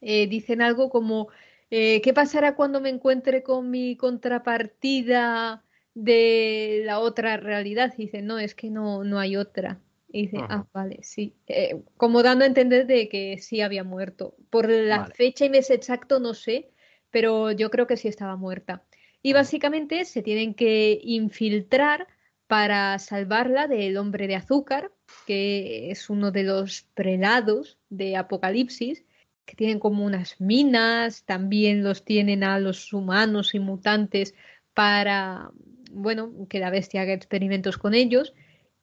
eh, dicen algo como, eh, ¿qué pasará cuando me encuentre con mi contrapartida de la otra realidad? Y dicen, no, es que no, no hay otra. Y dice, ah, vale, sí. Eh, como dando a entender de que sí había muerto. Por la fecha y mes exacto no sé, pero yo creo que sí estaba muerta y básicamente se tienen que infiltrar para salvarla del hombre de azúcar, que es uno de los prelados de Apocalipsis, que tienen como unas minas, también los tienen a los humanos y mutantes para, bueno, que la bestia haga experimentos con ellos.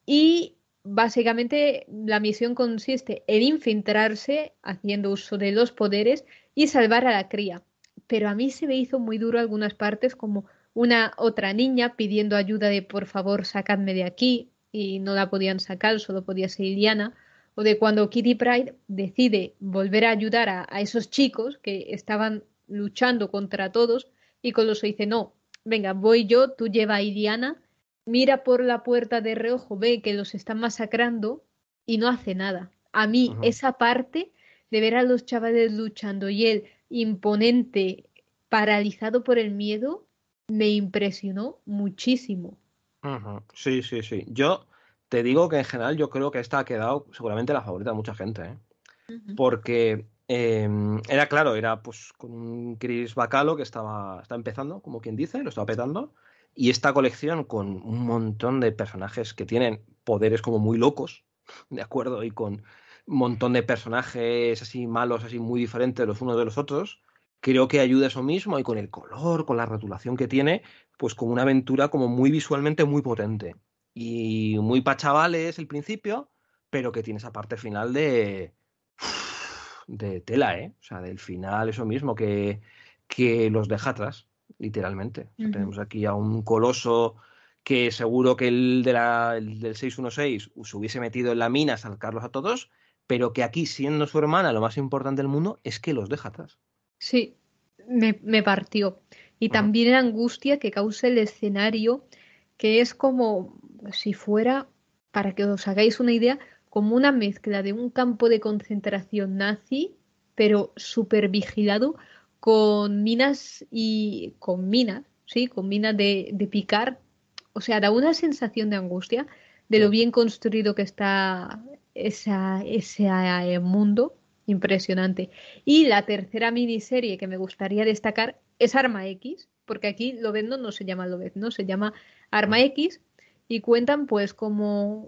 Y básicamente la misión consiste en infiltrarse haciendo uso de los poderes y salvar a la cría pero a mí se me hizo muy duro algunas partes, como una otra niña pidiendo ayuda de por favor sacadme de aquí y no la podían sacar, solo podía ser Iliana, o de cuando Kitty Pride decide volver a ayudar a, esos chicos que estaban luchando contra todos y con los dice, no, venga, voy yo, tú lleva a Iliana, mira por la puerta de reojo, ve que los están masacrando y no hace nada. A mí esa parte de ver a los chavales luchando y él imponente, paralizado por el miedo, me impresionó muchísimo. Sí, sí, sí. Yo te digo que en general yo creo que esta ha quedado seguramente la favorita de mucha gente, ¿eh? porque em, era claro, era pues con un Chris Bacalo que estaba, estaba empezando, como quien dice, lo estaba petando, y esta colección con un montón de personajes que tienen poderes como muy locos, [laughs] ¿de acuerdo? Y con montón de personajes así malos, así muy diferentes los unos de los otros. Creo que ayuda eso mismo y con el color, con la rotulación que tiene, pues con una aventura como muy visualmente muy potente. Y muy pa' chavales el principio, pero que tiene esa parte final de... de tela, ¿eh? O sea, del final eso mismo, que, que los deja atrás, literalmente. tenemos aquí a un coloso que seguro que el, de la, del 616 se hubiese metido en la mina a sacarlos a todos pero que aquí, siendo su hermana lo más importante del mundo, es que los deja atrás. Sí, me, partió. Y también la angustia que causa el escenario, que es como si fuera, para que os hagáis una idea, como una mezcla de un campo de concentración nazi, pero súper vigilado, con minas y con minas, sí, con minas de, de picar. O sea, da una sensación de angustia de lo bien construido que está esa, ese eh, mundo impresionante. Y la tercera miniserie que me gustaría destacar es Arma X, porque aquí Lobezno no se llama Lobezno, se llama Arma X y cuentan pues como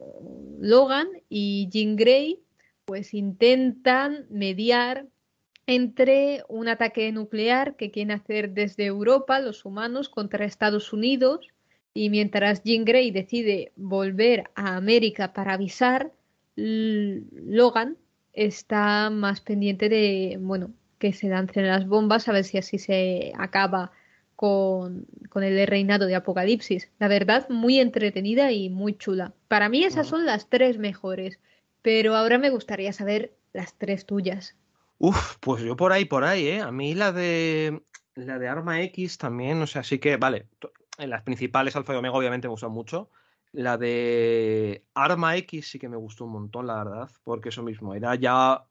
Logan y Jean Grey pues intentan mediar entre un ataque nuclear que quieren hacer desde Europa los humanos contra Estados Unidos y mientras Jean Grey decide volver a América para avisar, Logan está más pendiente de, bueno, que se lancen las bombas a ver si así se acaba con, con, el reinado de Apocalipsis. La verdad, muy entretenida y muy chula. Para mí esas son las tres mejores, pero ahora me gustaría saber las tres tuyas. Uf, pues yo por ahí, por ahí, ¿eh? A mí la de, la de Arma X también, o sea, sí que, vale, en las principales Alfa y Omega obviamente me gustan mucho, la de Arma X sí que me gustó un montón, la verdad, porque eso mismo, era ya,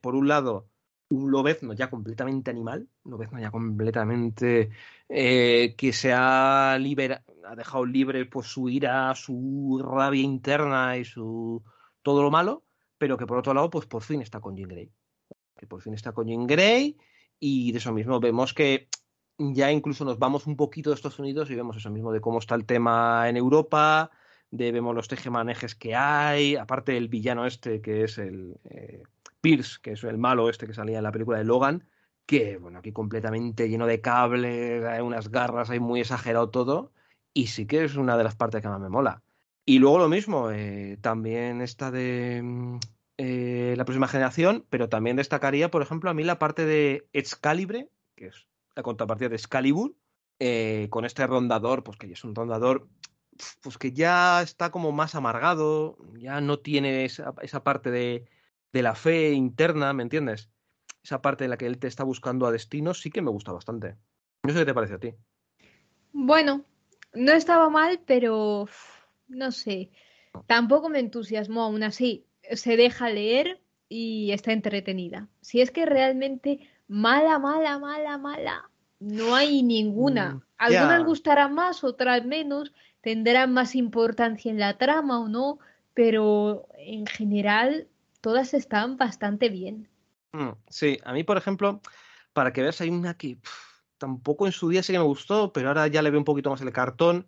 por un lado, un lobezno ya completamente animal, un lobezno ya completamente eh, que se ha, libera, ha dejado libre pues, su ira, su rabia interna y su todo lo malo, pero que por otro lado, pues por fin está con Jim Grey. Que por fin está con Jim Grey y de eso mismo vemos que ya incluso nos vamos un poquito de Estados Unidos y vemos eso mismo de cómo está el tema en Europa, vemos los tejemanejes que hay, aparte el villano este que es el eh, Pierce, que es el malo este que salía en la película de Logan, que bueno, aquí completamente lleno de cables, hay unas garras, hay muy exagerado todo, y sí que es una de las partes que más me mola. Y luego lo mismo, eh, también esta de mm, eh, la próxima generación, pero también destacaría, por ejemplo, a mí la parte de Excalibre, que es la contrapartida de Excalibur, eh, con este rondador, pues que es un rondador pues que ya está como más amargado, ya no tiene esa, parte de, de, la fe interna, ¿me entiendes? Esa parte en la que él te está buscando a destino sí que me gusta bastante. No sé qué te parece a ti. Bueno, no estaba mal, pero no sé. Tampoco me entusiasmó aún así. Se deja leer y está entretenida. Si es que realmente mala, mala, mala, mala, no hay ninguna. Mm, Algunas gustarán más, otras menos, tendrán más importancia en la trama o no, pero en general todas están bastante bien. Mm, sí, a mí, por ejemplo, para que veas, hay una que tampoco en su día sí que me gustó, pero ahora ya le veo un poquito más el cartón,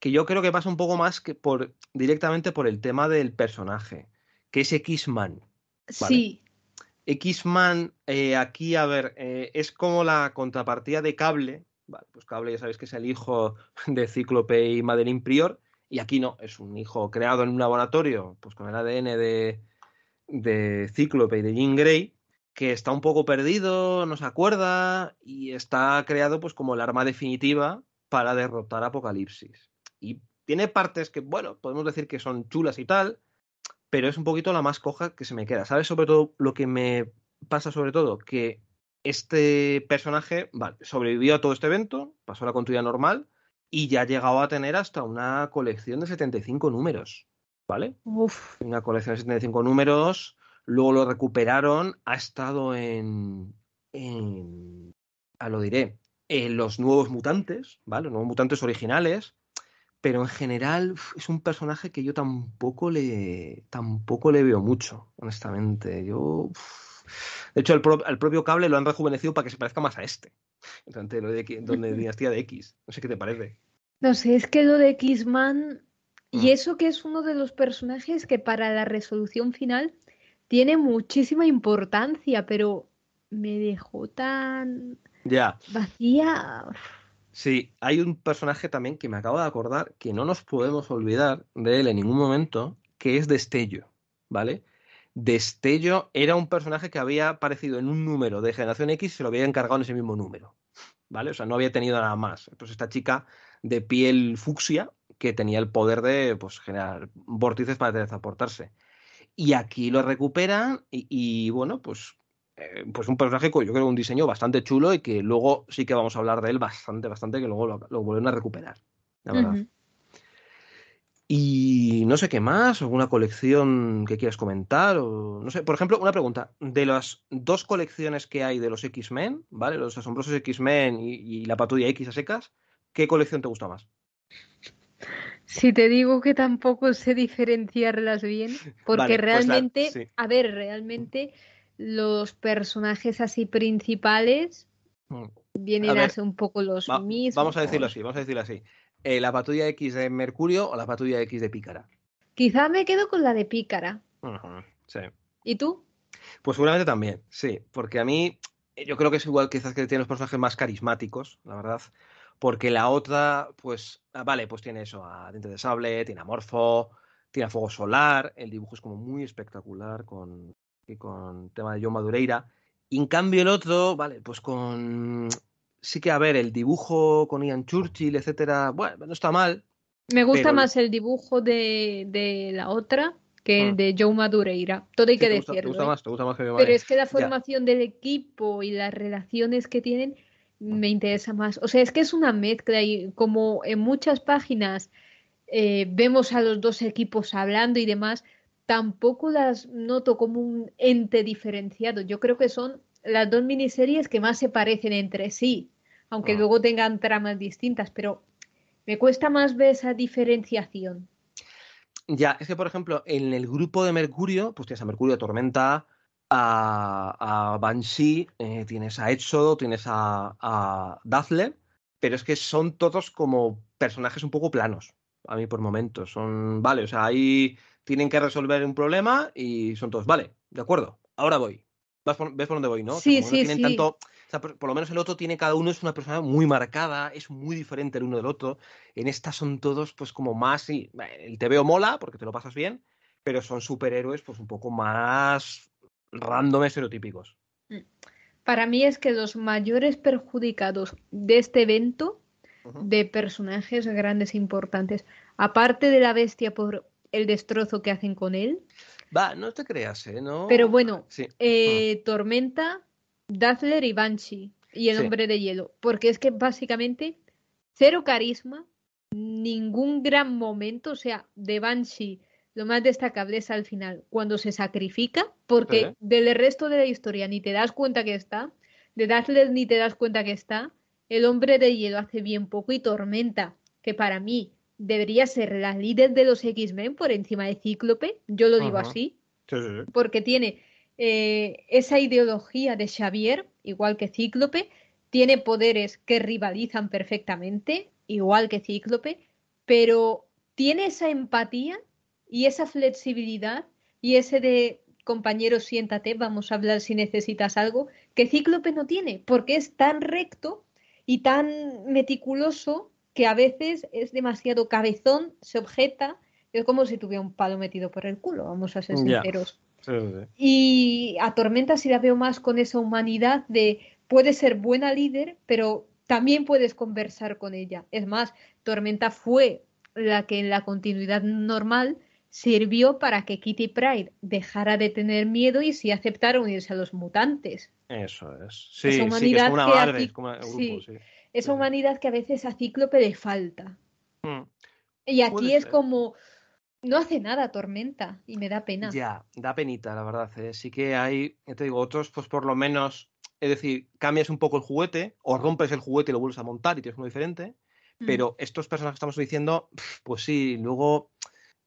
que yo creo que pasa un poco más que por directamente por el tema del personaje, que es X-Man. Sí. X-Man, eh, aquí, a ver, eh, es como la contrapartida de Cable. Vale, pues Cable ya sabéis que es el hijo [laughs] de Cíclope y Madeline Prior. Y aquí no, es un hijo creado en un laboratorio, pues con el ADN de, de Cíclope y de Jean Grey, que está un poco perdido, no se acuerda, y está creado pues como el arma definitiva para derrotar Apocalipsis. Y tiene partes que, bueno, podemos decir que son chulas y tal, pero es un poquito la más coja que se me queda. ¿Sabes? Sobre todo lo que me pasa, sobre todo, que este personaje sobrevivió a todo este evento, pasó la continuidad normal y ya ha llegado a tener hasta una colección de 75 números. ¿Vale? Una colección de 75 números. Luego lo recuperaron. Ha estado en. en a ah, lo diré. En los nuevos mutantes, ¿vale? Los nuevos mutantes originales pero en general es un personaje que yo tampoco le, tampoco le veo mucho, honestamente. Yo. De hecho, el, propio cable lo han rejuvenecido para que se parezca más a este. Entonces, lo de, donde [laughs] Dinastía de X. No sé qué te parece. No sé, es que lo de X-Man. Y mm. eso que es uno de los personajes que para la resolución final tiene muchísima importancia, pero me dejó tan ya. vacía. Sí, hay un personaje también que me acabo de acordar que no nos podemos olvidar de él en ningún momento, que es Destello, ¿vale? Destello era un personaje que había aparecido en un número de Generación X y se lo había encargado en ese mismo número, ¿vale? O sea, no había tenido nada más. Entonces pues esta chica de piel fucsia que tenía el poder de pues, generar vórtices para desaportarse Y aquí lo recuperan y, y bueno, pues eh, pues un personaje con yo creo un diseño bastante chulo y que luego sí que vamos a hablar de él bastante, bastante, que luego lo, vuelven a recuperar, la verdad. Y no sé qué más, alguna colección que quieras comentar, o no sé, por ejemplo, una pregunta, de las dos colecciones que hay de los X-Men, ¿vale? Los asombrosos X-Men y, la patrulla X a secas, ¿qué colección te gusta más? Si te digo que tampoco sé diferenciarlas bien, porque [laughs] pues realmente, a ver, realmente los personajes así principales mm. vienen a, ser un poco los mismos. Vamos a decirlo así, vamos a decirlo así. Eh, la patrulla X de Mercurio o la patrulla X de Pícara. Quizá me quedo con la de Pícara. sí. ¿Y tú? Pues seguramente también, sí, porque a mí eh, yo creo que es igual quizás que tiene los personajes más carismáticos, la verdad, porque la otra, pues, ah, vale, pues tiene eso, a de Sable, tiene amorfo tiene Fuego Solar, el dibujo es como muy espectacular con, que con el tema de Joe Madureira. en cambio el otro, vale, pues con... Sí que, a ver, el dibujo con Ian Churchill, etcétera, bueno, no está mal. Me gusta más el dibujo de, la otra que el mm. de Joe Madureira. Todo hay que decirlo. Pero es que la formación del equipo y las relaciones que tienen mm. me interesa más. O sea, es que es una mezcla y como en muchas páginas eh, vemos a los dos equipos hablando y demás, tampoco las noto como un ente diferenciado. Yo creo que son las dos miniseries que más se parecen entre sí, aunque ah. luego tengan tramas distintas, pero me cuesta más ver esa diferenciación. Ya, es que por ejemplo, en el grupo de Mercurio, pues tienes a Mercurio, a Tormenta, a, Banshee, eh, tienes a Éxodo, tienes a, a pero es que son todos como personajes un poco planos, a mí por momentos. Son, vale, o sea, hay tienen que resolver un problema y son todos, vale, de acuerdo, ahora voy. Vas ¿Ves por dónde voy, no? Sí, sí, tienen Tanto, por, lo menos el otro tiene, cada uno es una persona muy marcada, es muy diferente el uno del otro. En esta son todos, pues, como más, y eh, el te veo mola porque te lo pasas bien, pero son superhéroes, pues, un poco más random estereotípicos. Mm. Para mí es que los mayores perjudicados de este evento, de personajes grandes e importantes, aparte de la bestia por, el destrozo que hacen con él. Va, no te creas, ¿eh? No... Pero bueno, eh, mm. Tormenta, Dazzler y Banshee y el hombre de hielo. Porque es que básicamente cero carisma, ningún gran momento, o sea, de Banshee lo más destacable es al final, cuando se sacrifica, porque del resto de la historia ni te das cuenta que está, de Dazzler ni te das cuenta que está, el hombre de hielo hace bien poco y Tormenta, que para mí debería ser la líder de los X-Men por encima de Cíclope, yo lo digo así, porque tiene eh, esa ideología de Xavier, igual que Cíclope, tiene poderes que rivalizan perfectamente, igual que Cíclope, pero tiene esa empatía y esa flexibilidad y ese de compañero, siéntate, vamos a hablar si necesitas algo, que Cíclope no tiene, porque es tan recto y tan meticuloso que a veces es demasiado cabezón, se objeta, es como si tuviera un palo metido por el culo, vamos a ser sinceros. Y a Tormenta sí la veo más con esa humanidad de puede ser buena líder, pero también puedes conversar con ella. Es más, Tormenta fue la que en la continuidad normal sirvió para que Kitty Pride dejara de tener miedo y sí aceptara unirse a los mutantes. Eso es. Sí, es una sí esa humanidad que a veces a Cíclope le falta. Hmm. Y aquí es como, no hace nada Tormenta y me da pena. Ya, da penita, la verdad. ¿eh? Sí que hay, ya te digo, otros, pues por lo menos, es decir, cambias un poco el juguete o rompes el juguete y lo vuelves a montar y tienes uno diferente. Mm. Pero estos personajes que estamos diciendo, pues sí, luego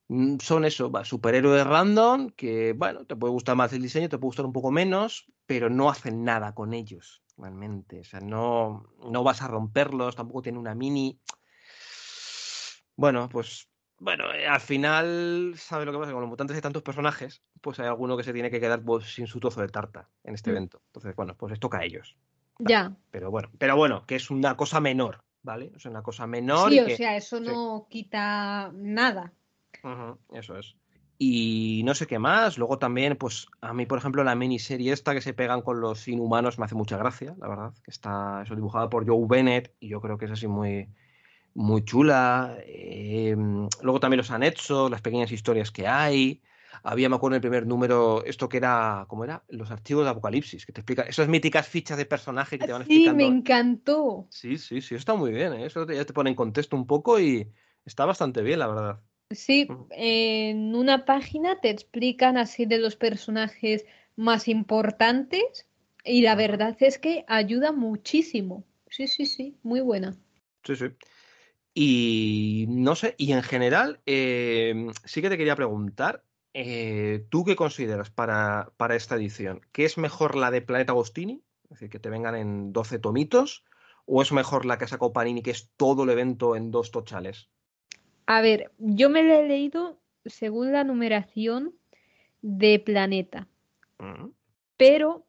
mm, son eso, superhéroes random que, bueno, te puede gustar más el diseño, te puede gustar un poco menos, pero no hacen nada con ellos. Igualmente, O sea, no, vas a romperlos, tampoco tiene una mini. Bueno, pues bueno, eh, al final, ¿sabes lo que pasa? Con los mutantes de tantos personajes, pues hay alguno que se tiene que quedar pues, sin su trozo de tarta en este mm. evento. Entonces, bueno, pues les toca a ellos. Ya. Pero bueno, pero bueno, que es una cosa menor, ¿vale? Es una cosa menor. Sí, o sea, eso no quita nada. eso es y no sé qué más. Luego también, pues a mí, por ejemplo, la miniserie esta que se pegan con los inhumanos me hace mucha gracia, la verdad, que está eso dibujada por Joe Bennett y yo creo que es así muy, muy chula. Eh, luego también los han hecho las pequeñas historias que hay. Había, me acuerdo, en el primer número, esto que era, ¿cómo era? Los archivos de Apocalipsis, que te explica esas míticas fichas de personaje que te van Sí, me encantó. Sí, sí, sí, está muy bien, ¿eh? eso ya te pone en contexto un poco y está bastante bien, la verdad. Sí, mm. en una página te explican así de los personajes más importantes y la verdad es que ayuda muchísimo. Sí, sí, sí, muy buena. Sí, sí. Y no sé, y en general, em, sí que te quería preguntar, eh, ¿tú qué consideras para, esta edición? ¿qué es mejor la de Planeta Agostini? Es decir, que te vengan en 12 tomitos, o es mejor la que sacó Panini, que es todo el evento en dos tochales? A ver, yo me la he leído según la numeración de planeta. Mm. Pero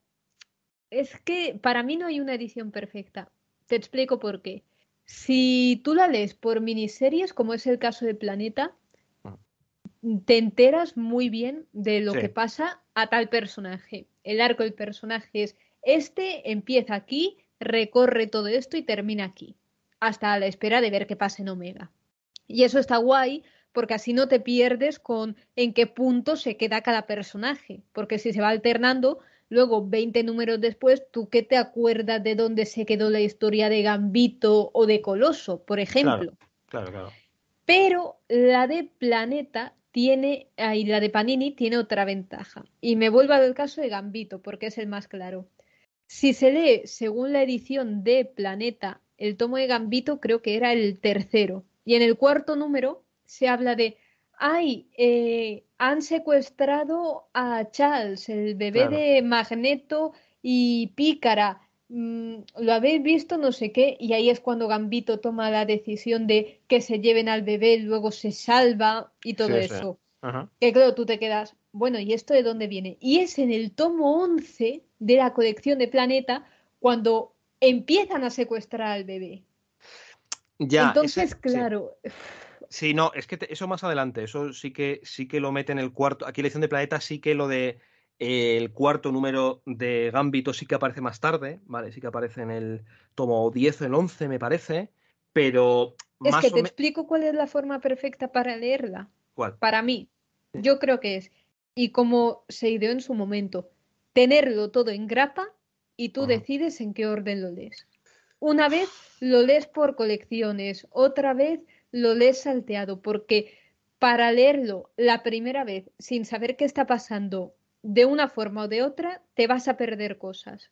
es que para mí no hay una edición perfecta. Te explico por qué. Si tú la lees por miniseries, como es el caso de Planeta, mm. te enteras muy bien de lo que pasa a tal personaje. El arco del personaje es este, empieza aquí, recorre todo esto y termina aquí, hasta la espera de ver qué pasa en Omega. Y eso está guay porque así no te pierdes con en qué punto se queda cada personaje, porque si se va alternando, luego 20 números después, ¿tú qué te acuerdas de dónde se quedó la historia de Gambito o de Coloso, por ejemplo? Claro, claro. Pero la de Planeta tiene, y la de Panini tiene otra ventaja. Y me vuelvo al caso de Gambito, porque es el más claro. Si se lee según la edición de Planeta, el tomo de Gambito creo que era el tercero, y en el cuarto número se habla de, ay, eh, han secuestrado a Charles, el bebé de Magneto y Pícara. Mm, lo habéis visto, no sé qué, y ahí es cuando Gambito toma la decisión de que se lleven al bebé, luego se salva y todo eso. Que claro, tú te quedas, bueno, ¿y esto de dónde viene? Y es en el tomo 11 de la colección de Planeta cuando empiezan a secuestrar al bebé. Entonces, claro. Eh, sí. no, es que eso más adelante, eso sí que sí que lo mete en el cuarto. Aquí lección de planeta sí que lo de eh, el cuarto número de Gambito sí que aparece más tarde, ¿vale? Sí que aparece en el tomo 10 o el 11, me parece, pero... Es que te explico cuál es la forma perfecta para leerla. Para mí. Yo creo que es, y como se ideó en su momento, tenerlo todo en grapa y tú decides en qué orden lo lees. Una vez lo lees por colecciones, otra vez lo lees salteado, porque para leerlo la primera vez sin saber qué está pasando de una forma o de otra, te vas a perder cosas.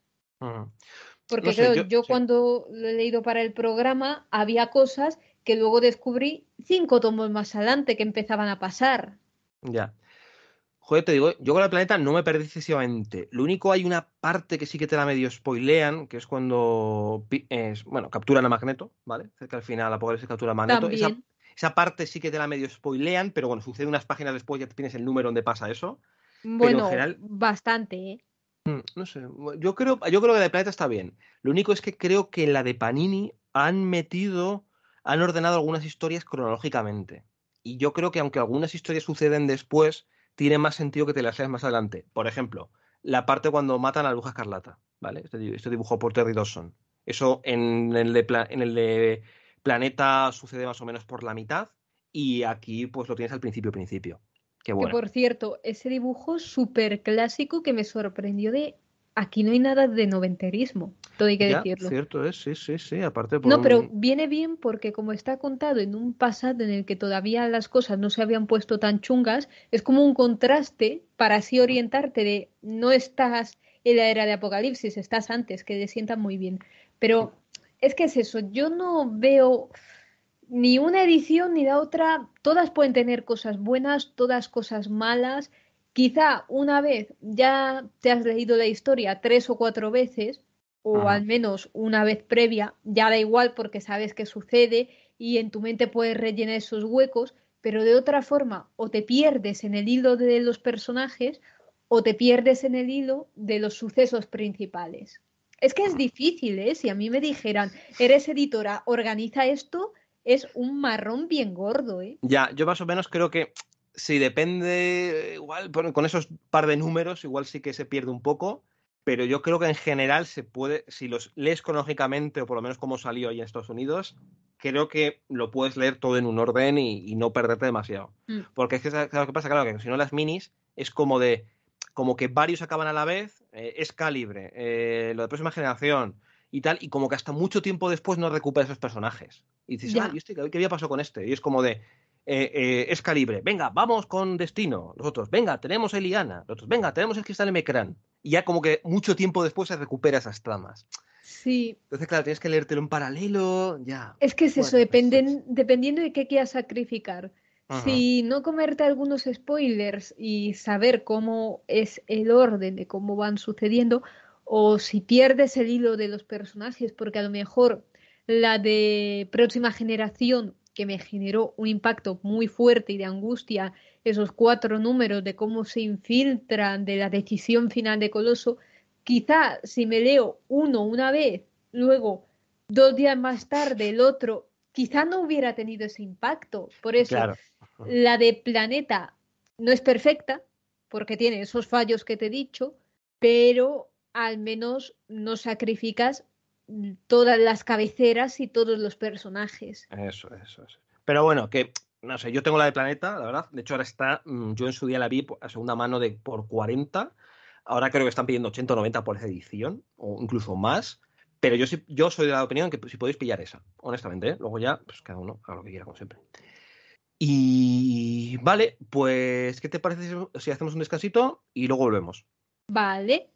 Porque yo, cuando lo he leído para el programa, había cosas que luego descubrí cinco tomos más adelante que empezaban a pasar. Ya joder, te digo, yo con La planeta no me perdí excesivamente. Lo único, hay una parte que sí que te la medio spoilean, que es cuando, es, bueno, capturan a Magneto, ¿vale? Cerca al final a Apocalipsis captura a Magneto. Esa, esa, parte sí que te la medio spoilean, pero bueno, sucede unas páginas después, ya tienes el número donde pasa eso. Bueno, general, bastante, ¿eh? Mm, no sé, yo creo, yo creo que la de Planeta está bien. Lo único es que creo que en la de Panini han metido, han ordenado algunas historias cronológicamente. Y yo creo que aunque algunas historias suceden después, tiene más sentido que te las leas más adelante. Por ejemplo, la parte cuando matan a la bruja escarlata, ¿vale? Este, este dibujo por Terry Dawson. Eso en el, de en el Planeta sucede más o menos por la mitad y aquí pues lo tienes al principio, principio. Qué bueno. Que por cierto, ese dibujo súper clásico que me sorprendió de aquí no hay nada de noventerismo, todo hay que ya, Cierto es, sí, sí, sí, aparte No, pero viene bien porque como está contado en un pasado en el que todavía las cosas no se habían puesto tan chungas, es como un contraste para así orientarte de no estás en la era de Apocalipsis, estás antes, que te sientan muy bien. Pero es que es eso, yo no veo ni una edición ni la otra, todas pueden tener cosas buenas, todas cosas malas, Quizá una vez ya te has leído la historia tres o cuatro veces, o al menos una vez previa, ya da igual porque sabes qué sucede y en tu mente puedes rellenar esos huecos, pero de otra forma o te pierdes en el hilo de los personajes o te pierdes en el hilo de los sucesos principales. Es que es ah. difícil, ¿eh? Si a mí me dijeran, eres editora, organiza esto, es un marrón bien gordo, ¿eh? Ya, yo más o menos creo que Sí, depende, eh, igual con esos par de números igual sí que se pierde un poco, pero yo creo que en general se puede, si los lees cronológicamente o por lo menos como salió ahí en Estados Unidos, creo que lo puedes leer todo en un orden y, no perderte demasiado. Mm. Porque es que lo que pasa? Claro, que si no las minis es como de, como que varios acaban a la vez, eh, es calibre, eh, lo de próxima generación y tal, y como que hasta mucho tiempo después no recuperas esos personajes. Y dices, ah, este qué había pasado con este? Y es como de, eh, eh, es calibre. Venga, vamos con Destino. Los otros, venga, tenemos a Eliana. Los otros, venga, tenemos el cristal Mecrán. Y ya como que mucho tiempo después se recupera esas tramas. Sí. Entonces, claro, tienes que leértelo en paralelo, ya. Es que es eso, dependiendo de qué quieras sacrificar. Si no comerte algunos spoilers y saber cómo es el orden de cómo van sucediendo, o si pierdes el hilo de los personajes, porque a lo mejor la de próxima generación que me generó un impacto muy fuerte y de angustia, esos cuatro números de cómo se infiltran de la decisión final de Coloso, quizá si me leo uno una vez, luego dos días más tarde el otro, quizá no hubiera tenido ese impacto. Por eso la de Planeta no es perfecta, porque tiene esos fallos que te he dicho, pero al menos no sacrificas todas las cabeceras y todos los personajes. Eso, eso, eso. Pero bueno, que no sé, yo tengo la de Planeta, la verdad. De hecho, ahora está, mm, yo en su día la vi a segunda mano de por 40. Ahora creo que están pidiendo 80 o 90 por esa edición, o incluso más. Pero yo, yo soy de la opinión que pues, si podéis pillar esa, honestamente. ¿eh? Luego ya, pues cada uno haga lo que quiera, como siempre. Y vale, pues, ¿qué te parece si hacemos un descansito y luego volvemos? Vale.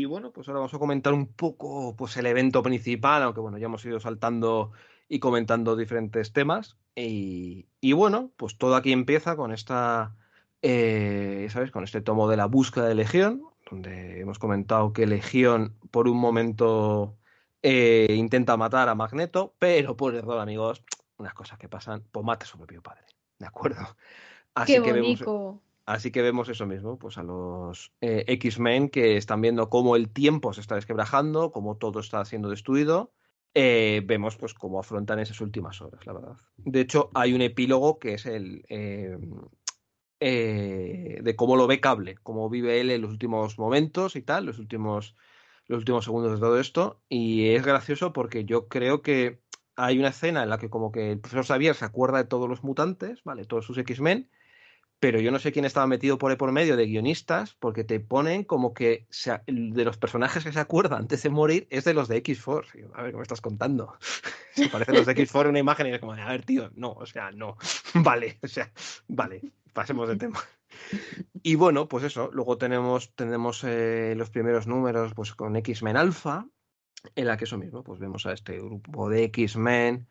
Y bueno, pues ahora vamos a comentar un poco pues, el evento principal, aunque bueno, ya hemos ido saltando y comentando diferentes temas. Y, bueno, pues todo aquí empieza con esta, eh, ¿sabes? Con este tomo de la búsqueda de Legión, donde hemos comentado que Legión por un momento eh, intenta matar a Magneto, pero por error, amigos, unas cosas que pasan, pues mate a su propio padre. ¿De acuerdo? Así que bonito. Así que vemos eso mismo, pues a los eh, X-Men que están viendo cómo el tiempo se está desquebrajando, cómo todo está siendo destruido. Eh, vemos pues cómo afrontan esas últimas horas, la verdad. De hecho, hay un epílogo que es el eh, de cómo lo ve Cable, cómo vive él en los últimos momentos y tal, los últimos, los últimos segundos de todo esto. Y es gracioso porque yo creo que hay una escena en la que como que el profesor Xavier se acuerda de todos los mutantes, ¿vale? Todos sus X-Men pero yo no sé quién estaba metido por ahí por medio de guionistas, porque te ponen como que de los personajes que se acuerda antes de morir es de los de X-Force. A ver, ¿cómo estás contando? [laughs] Se parecen los de X-Force una imagen y es como, a ver, tío, no, o sea, no. [laughs] Vale, o sea, vale, pasemos de tema. Y bueno, pues eso, luego tenemos, tenemos eh, los primeros números pues con X-Men Alpha, en la que eso mismo, pues vemos a este grupo de X-Men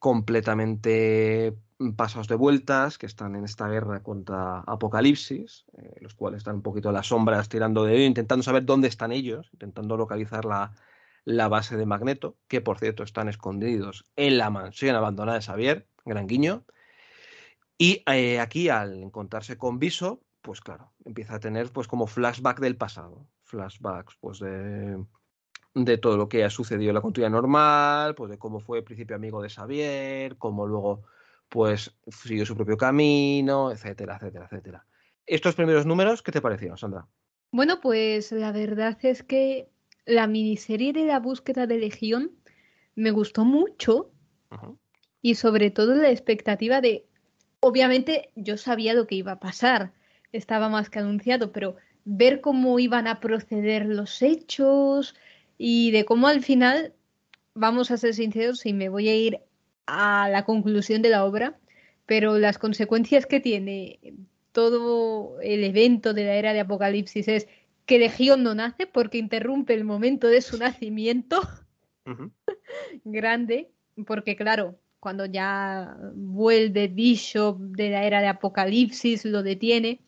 completamente Mm, pasos de vueltas que están en esta guerra contra Apocalipsis, eh, los cuales están un poquito a las sombras tirando de ello, intentando saber dónde están ellos, intentando localizar la, base de Magneto, que por cierto están escondidos en la mansión abandonada de Xavier, gran guiño. Y eh, aquí al encontrarse con Viso, pues claro, empieza a tener pues como flashback del pasado, flashbacks pues de, de todo lo que ha sucedido en la continuidad normal, pues de cómo fue el principio amigo de Xavier, cómo luego pues siguió su propio camino, etcétera, etcétera, etcétera. Estos primeros números, ¿qué te parecieron, Sandra? Bueno, pues la verdad es que la miniserie de la búsqueda de Legión me gustó mucho y sobre todo la expectativa de, obviamente yo sabía lo que iba a pasar, estaba más que anunciado, pero ver cómo iban a proceder los hechos y de cómo al final, vamos a ser sinceros, y me voy a ir a la conclusión de la obra, pero las consecuencias que tiene todo el evento de la era de Apocalipsis es que Legión no nace porque interrumpe el momento de su nacimiento [laughs] grande, porque claro, cuando ya vuelve Bishop de la era de Apocalipsis, lo detiene,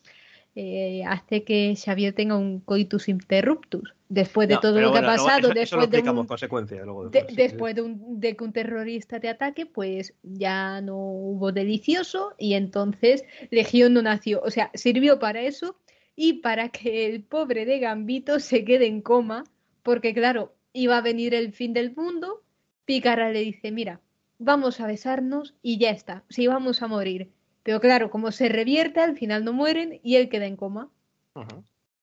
eh, hace que Xavier tenga un coitus interruptus después de todo lo que ha pasado, después, de después, de, que un terrorista te ataque, pues ya no hubo delicioso y entonces Legión no nació. O sea, sirvió para eso y para que el pobre de Gambito se quede en coma, porque claro, iba a venir el fin del mundo, pícara le dice, mira, vamos a besarnos y ya está, si sí, vamos a morir. Pero claro, como se revierte, al final no mueren y él queda en coma.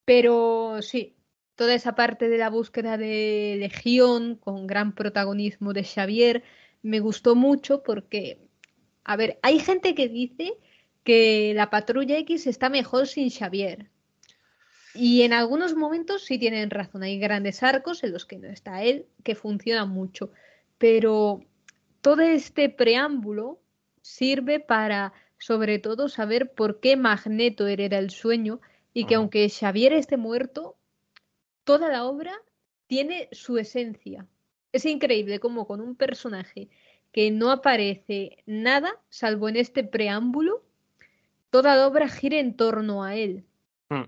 Pero sí, toda esa parte de la búsqueda de Legión con gran protagonismo de Xavier me gustó mucho porque, a ver, hay gente que dice que la patrulla X está mejor sin Xavier. Y en algunos momentos sí tienen razón, hay grandes arcos en los que no está él, que funcionan mucho. Pero todo este preámbulo sirve para, sobre todo, saber por qué Magneto hereda el sueño y que aunque Xavier esté muerto, toda la obra tiene su esencia. Es increíble cómo con un personaje que no aparece nada, salvo en este preámbulo, toda la obra gira en torno a él. Hmm.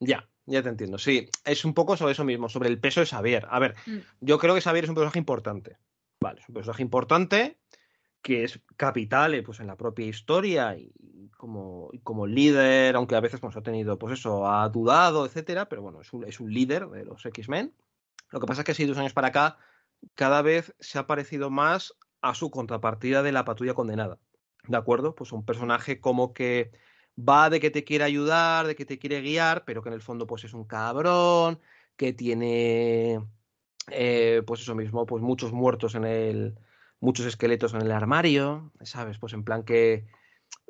Ya, ya te entiendo. Sí, es un poco sobre eso mismo, sobre el peso de Xavier. A ver, hmm. yo creo que Xavier es un personaje importante. Vale, es un personaje importante que es capital pues, en la propia historia y como, como líder, aunque a veces pues, ha tenido, pues eso, ha dudado, etcétera, pero bueno, es un, es un líder de los X-Men. Lo que pasa es que si dos años para acá, cada vez se ha parecido más a su contrapartida de la patrulla condenada. ¿De acuerdo? Pues un personaje como que va de que te quiere ayudar, de que te quiere guiar, pero que en el fondo pues es un cabrón, que tiene eh, pues eso mismo, pues muchos muertos en el, muchos esqueletos en el armario, ¿sabes? Pues en plan que,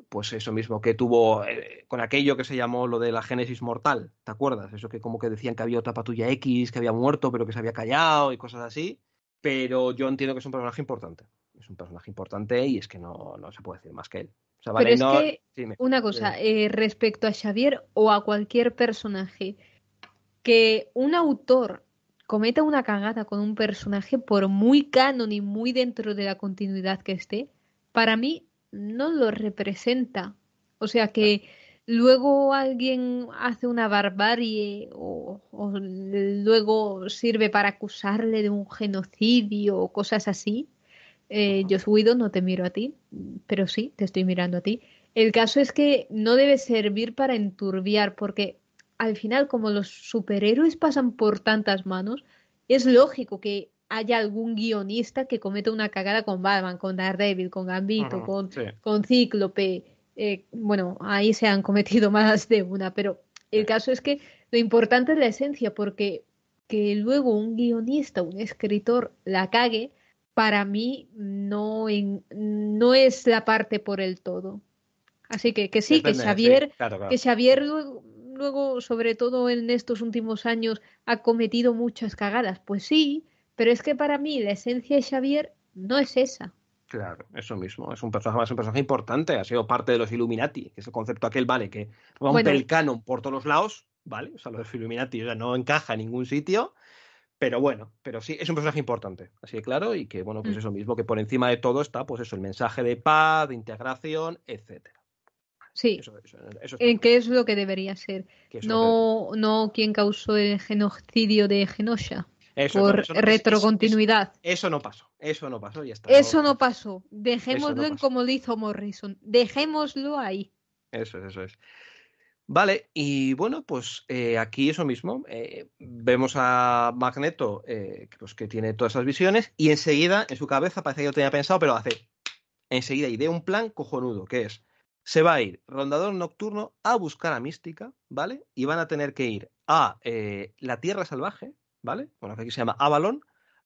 pues eso mismo que tuvo eh, con aquello que se llamó lo de la génesis mortal, ¿te acuerdas? Eso que como que decían que había otra patrulla X que había muerto pero que se había callado y cosas así, pero yo entiendo que es un personaje importante, es un personaje importante y es que no, no se puede decir más que él. O sea, pero es que, una cosa, eh, respecto a Xavier o a cualquier personaje, que un autor cometa una cagada con un personaje, por muy canon y muy dentro de la continuidad que esté, para mí no lo representa. O sea que luego alguien hace una barbarie o, luego sirve para acusarle de un genocidio o cosas así. Eh, yo suido, no te miro a ti, pero sí, te estoy mirando a ti. El caso es que no debe servir para enturbiar, porque al final, como los superhéroes pasan por tantas manos, es lógico que haya algún guionista que cometa una cagada con Batman, con Daredevil, con Gambito, con, Cíclope. Eh, bueno, ahí se han cometido [laughs] más de una, pero el caso es que lo importante es la esencia, porque que luego un guionista, un escritor la cague, para mí no, no es la parte por el todo. Así que, sí, que Xavier, que Xavier luego, sobre todo en estos últimos años, ha cometido muchas cagadas. Pues sí, pero es que para mí la esencia de Xavier no es esa. Claro, eso mismo. Es un personaje más un personaje importante. Ha sido parte de los Illuminati, que es el concepto aquel, vale, que rompe el canon por todos los lados, ¿vale? O sea, los Illuminati ya no encaja en ningún sitio. Pero bueno, pero sí, es un personaje importante, así de claro, y que bueno, pues mm. eso mismo, que por encima de todo está, pues eso, el mensaje de paz, de integración, etcétera. Sí. en qué es lo que debería ser. No, no quién causó el genocidio de Genosha. por retrocontinuidad. Eso, no pasó, eso no pasó, ya está. Eso no, pasó. Dejémoslo en como lo hizo Morrison. Dejémoslo ahí. Eso es, eso es. Vale, y bueno, pues eh, aquí eso mismo. Eh, vemos a Magneto, eh, pues, que tiene todas esas visiones, y enseguida en su cabeza, parece que yo tenía pensado, pero hace enseguida y de un plan cojonudo, que es se va a ir Rondador Nocturno a buscar a Mística, ¿vale? Y van a tener que ir a eh, la Tierra Salvaje, ¿vale? Bueno, aquí se llama Avalon,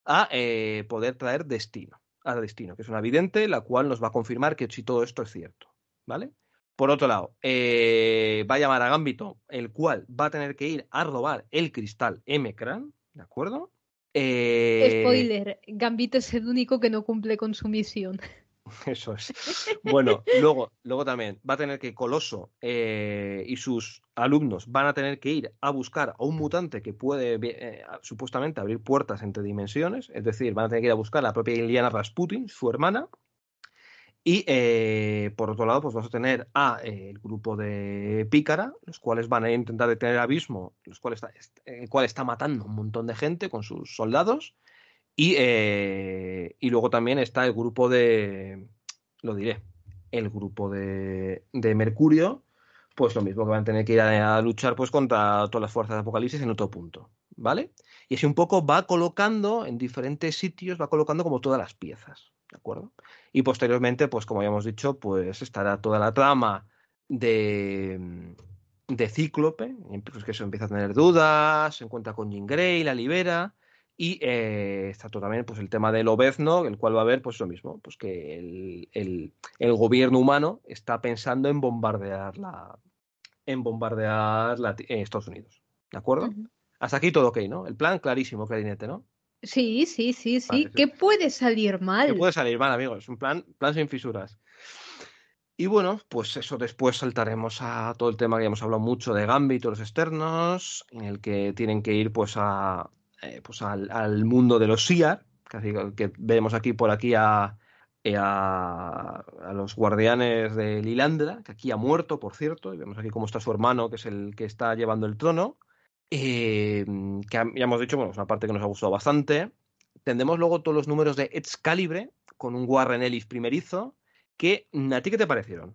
a eh, poder traer Destino, a Destino, que es una vidente, la cual nos va a confirmar que si todo esto es cierto, ¿vale? Por otro lado, eh, va a llamar a Gambito, el cual va a tener que ir a robar el cristal M-Cran, ¿de acuerdo? Spoiler, Gambito es el único que no cumple con su misión. [laughs] Eso es. Bueno, luego, luego también va a tener que Coloso eh, y sus alumnos van a tener que ir a buscar a un mutante que puede eh, supuestamente abrir puertas entre dimensiones, es decir, van a tener que ir a buscar a la propia Iliana Rasputin, su hermana. Y eh, por otro lado, pues vas a tener a el grupo de Pícara, los cuales van a intentar detener Abismo, los cuales está, el cual está matando un montón de gente con sus soldados. Eh, y, luego también está el grupo de, lo diré, el grupo de, de Mercurio, pues lo mismo que van a tener que ir a, luchar pues contra todas las fuerzas de Apocalipsis en otro punto, ¿vale? Y así un poco va colocando en diferentes sitios, va colocando como todas las piezas, ¿de acuerdo? Y posteriormente, pues como hemos dicho, pues estará toda la trama de, de Cíclope, pues que eso empieza a tener dudas, se encuentra con Jean Grey, la libera, y eh, está también pues, el tema del obezno, el cual va a haber pues, lo mismo, pues que el, gobierno humano está pensando en bombardear, la, en bombardear la, eh, Estados Unidos. ¿De acuerdo? Hasta aquí todo ok, ¿no? El plan clarísimo, clarinete, ¿no? Sí, sí, sí, sí. ¿Qué puede salir mal? ¿Qué puede salir mal, amigos? Es un plan, plan sin fisuras. Y bueno, pues eso después saltaremos a todo el tema que ya hemos hablado mucho de todos los externos, en el que tienen que ir pues a eh, pues al, mundo de los SIAR, que, que vemos aquí por aquí eh, a, a, los guardianes de Lilandra, que aquí ha muerto, por cierto, y vemos aquí cómo está su hermano, que es el que está llevando el trono, em, que ya hemos dicho, bueno, es una parte que nos ha gustado bastante. tendemos luego todos los números de Excalibre, eh, con un Warren Ellis primerizo, que mm, a ti qué te parecieron,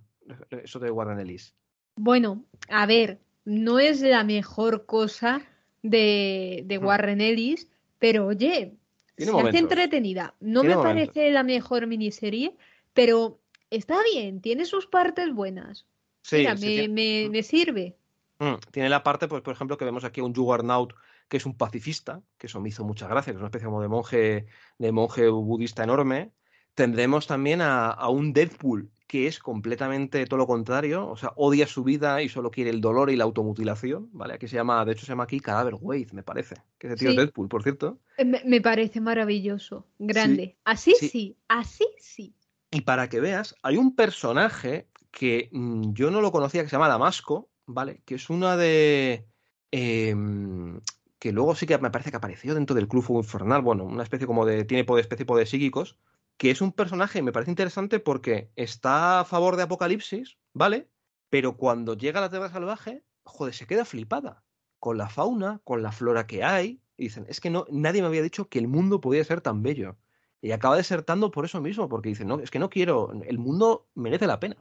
eso de Warren Ellis. Bueno, a ver, no es la mejor cosa de, Warren Ellis, pero oye, se entretenida. No me parece la mejor miniserie, pero está bien, tiene sus partes buenas. Sí, mm. me, sirve. Mm, tiene la parte, pues, por ejemplo, que vemos aquí un Juggernaut que es un pacifista, que eso me hizo mucha gracia, que es una especie como de monje, de monje budista enorme. Tendremos también a, a un Deadpool, que es completamente todo lo contrario, o sea, odia su vida y solo quiere el dolor y la automutilación, ¿vale? Aquí se llama, de hecho se llama aquí Cadaver Wave, me parece, que el tío Deadpool, por cierto. Eh, me, parece maravilloso, grande. Así sí. así sí. Y para que veas, hay un personaje que mm, yo no lo conocía que se llama Damasco, ¿vale? Que es una de... Em, que luego sí que me parece que apareció dentro del Club Infernal, bueno, una especie como de... tiene poder, especie de psíquicos, que es un personaje, me parece interesante porque está a favor de Apocalipsis, ¿vale? Pero cuando llega a la Tierra Salvaje, joder, se queda flipada con la fauna, con la flora que hay. Y dicen, es que no, nadie me había dicho que el mundo podía ser tan bello. Y acaba desertando por eso mismo, porque dicen, no, es que no quiero, el mundo merece la pena.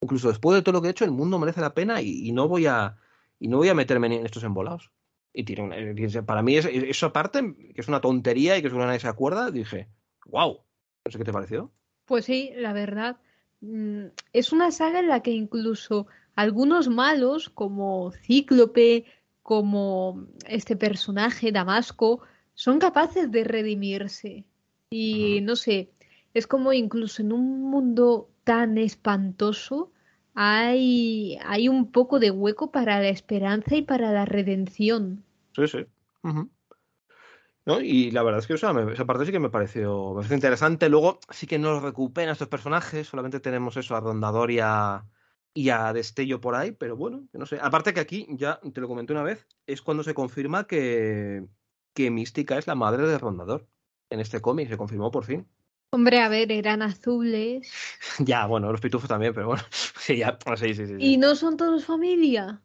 Incluso después de todo lo que he hecho, el mundo merece la pena y, no, voy a, y no voy a meterme en estos embolados. Y tiene para mí, es, eso, que es una tontería y que que nadie se acuerda, dije, wow, qué te pareció. Pues sí, la verdad. Mm, es una saga en la que incluso algunos malos, como Cíclope, como este personaje, Damasco, son capaces de redimirse. Y no sé, es como incluso en un mundo tan espantoso hay, hay un poco de hueco para la esperanza y para la redención. Sí, sí. ¿no? Y la verdad es que o esa parte sí que me pareció, bastante interesante. Luego sí que no recuperan estos personajes, solamente tenemos eso a Rondador y a, Destello por ahí, pero bueno, no sé. Aparte que aquí, ya te lo comenté una vez, es cuando se confirma que, que Mística es la madre de Rondador. En este cómic se confirmó por fin. Hombre, a ver, eran azules. [laughs] ya, bueno, los pitufos también, pero bueno. [laughs] sí, ya, sí, sí, sí. ¿Y no son todos familia?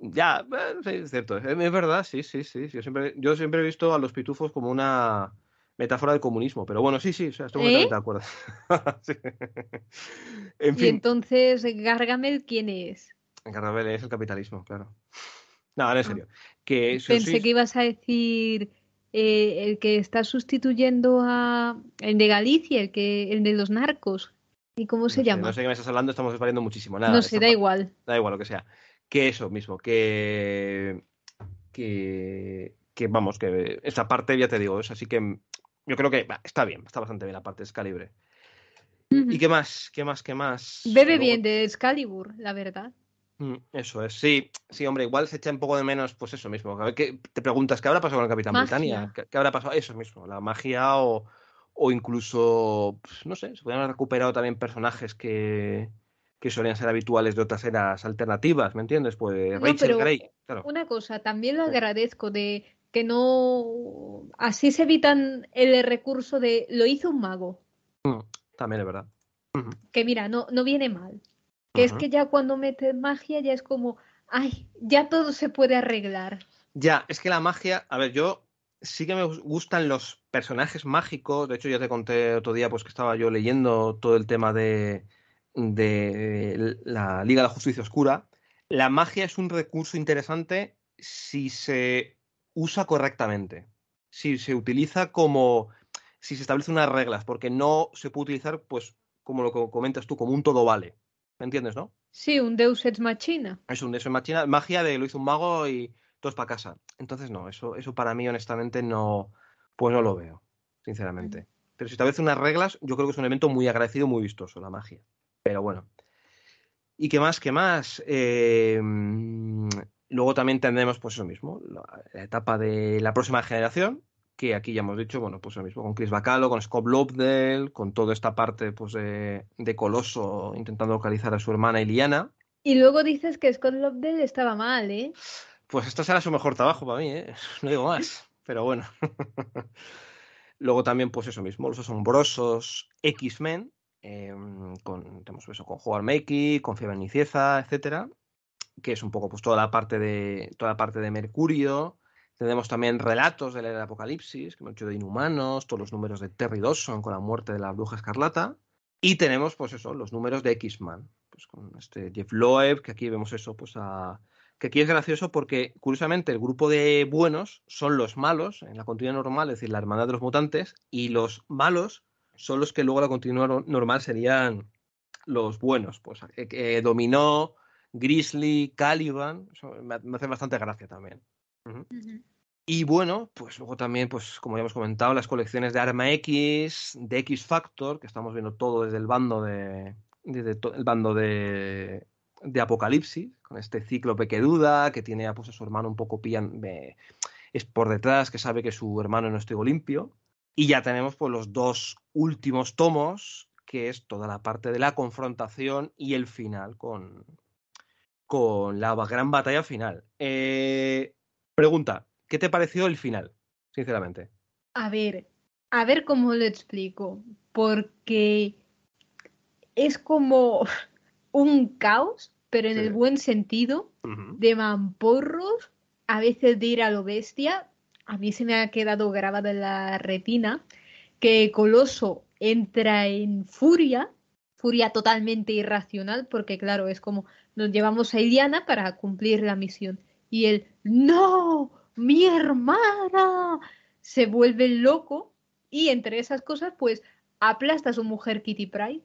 Ya, eh, es cierto. Es verdad, sí, sí, sí. Yo siempre, yo siempre he visto a los pitufos como una metáfora del comunismo, pero bueno, sí, sí, estoy ¿Eh? de acuerdo. [laughs] Y entonces, Gargamel, ¿quién es? Gargamel es el capitalismo, claro. No, en ah, serio. Pensé que ibas a decir eh, el que está sustituyendo a. el de Galicia, el, que, el de los narcos. ¿Y cómo se llama? No sé qué me estás hablando, estamos desvaliendo muchísimo. no sé, da igual. Da igual, lo que sea que eso mismo, que, que, vamos, que esa parte ya te digo, es así que mm, yo creo que está bien, está bastante bien la parte de Excalibur. ¿eh? ¿Y qué más? ¿Qué más? ¿Qué más? Bebe bien de Excalibur, la verdad. Mm, eso es, sí, sí, hombre, igual se echa un poco de menos, pues eso mismo. que te preguntas, ¿qué habrá pasado con el Capitán magia. ¿Qué, habrá pasado? Eso mismo, la magia o, o incluso, pues, no sé, se podrían haber recuperado también personajes que, que solían ser habituales de otras eras alternativas, ¿me entiendes? Pues Rachel Gray. Una cosa, también lo agradezco de que no. Así se evitan el recurso de lo hizo un mago. Mm, también es verdad. Que mira, no, no viene mal. Que es que ya cuando metes magia ya es como, ay, ya todo se puede arreglar. Ya, es que la magia, a ver, yo sí que me gustan los personajes mágicos. De hecho, ya te conté otro día pues que estaba yo leyendo todo el tema de, de eh, la Liga de la Justicia Oscura, la magia es un recurso interesante si se usa correctamente, si se utiliza como, si se establecen unas reglas, porque no se puede utilizar, pues, como lo comentas tú, como un todo vale. ¿Me entiendes, no? Sí, un Deus ex machina. Es un Deus ex machina, magia de lo hizo un mago y todos para casa. Entonces, no, eso, eso para mí, honestamente, no, pues no lo veo, sinceramente. Pero si establece unas reglas, yo creo que es un elemento muy agradecido, muy vistoso, la magia. Pero bueno. ¿Y qué más? que más? Em, luego también tendremos pues eso mismo, la, etapa de la próxima generación, que aquí ya hemos dicho, bueno, pues lo mismo, con Chris Bacalo, con Scott Lobdell, con toda esta parte pues de, de Coloso intentando localizar a su hermana Iliana. Y luego dices que Scott Lobdell estaba mal, ¿eh? Pues esto será su mejor trabajo para mí, ¿eh? [laughs] No digo más, pero bueno. [laughs] luego también pues eso mismo, los asombrosos X-Men, Em, con, tenemos eso, con Jugar Makey, con Fiebre Nicieza, etcétera, que es un poco pues toda la parte de, toda la parte de Mercurio. Tenemos también relatos de la del apocalipsis, que hemos hecho de Inhumanos, todos los números de Terry Dawson con la muerte de la bruja escarlata. Y tenemos, pues eso, los números de X-Man, pues con este Jeff Loeb, que aquí vemos eso, pues a... Que aquí es gracioso porque, curiosamente, el grupo de buenos son los malos en la continuidad normal, es decir, la hermandad de los mutantes, y los malos son los que luego la continuidad normal serían los buenos. Pues eh, eh, Dominó, Grizzly, Caliban, me, hace bastante gracia también. Y bueno, pues luego también, pues como ya hemos comentado, las colecciones de Arma X, de X Factor, que estamos viendo todo desde el bando de, desde el bando de, de Apocalipsis, con este cíclope que duda, que tiene pues, a su hermano un poco pillan, eh, es por detrás, que sabe que su hermano no estuvo limpio. Y ya tenemos pues, los dos últimos tomos, que es toda la parte de la confrontación y el final con, con la gran batalla final. Eh, pregunta, ¿qué te pareció el final, sinceramente? A ver, a ver cómo lo explico, porque es como [laughs] un caos, pero en el buen sentido, de mamporros, a veces de ir a lo bestia, a mí se me ha quedado grabada en la retina que Coloso entra en furia, furia totalmente irracional, porque claro, es como nos llevamos a Iliana para cumplir la misión. Y él, no, mi hermana, se vuelve loco y entre esas cosas, pues aplasta a su mujer Kitty Pryde.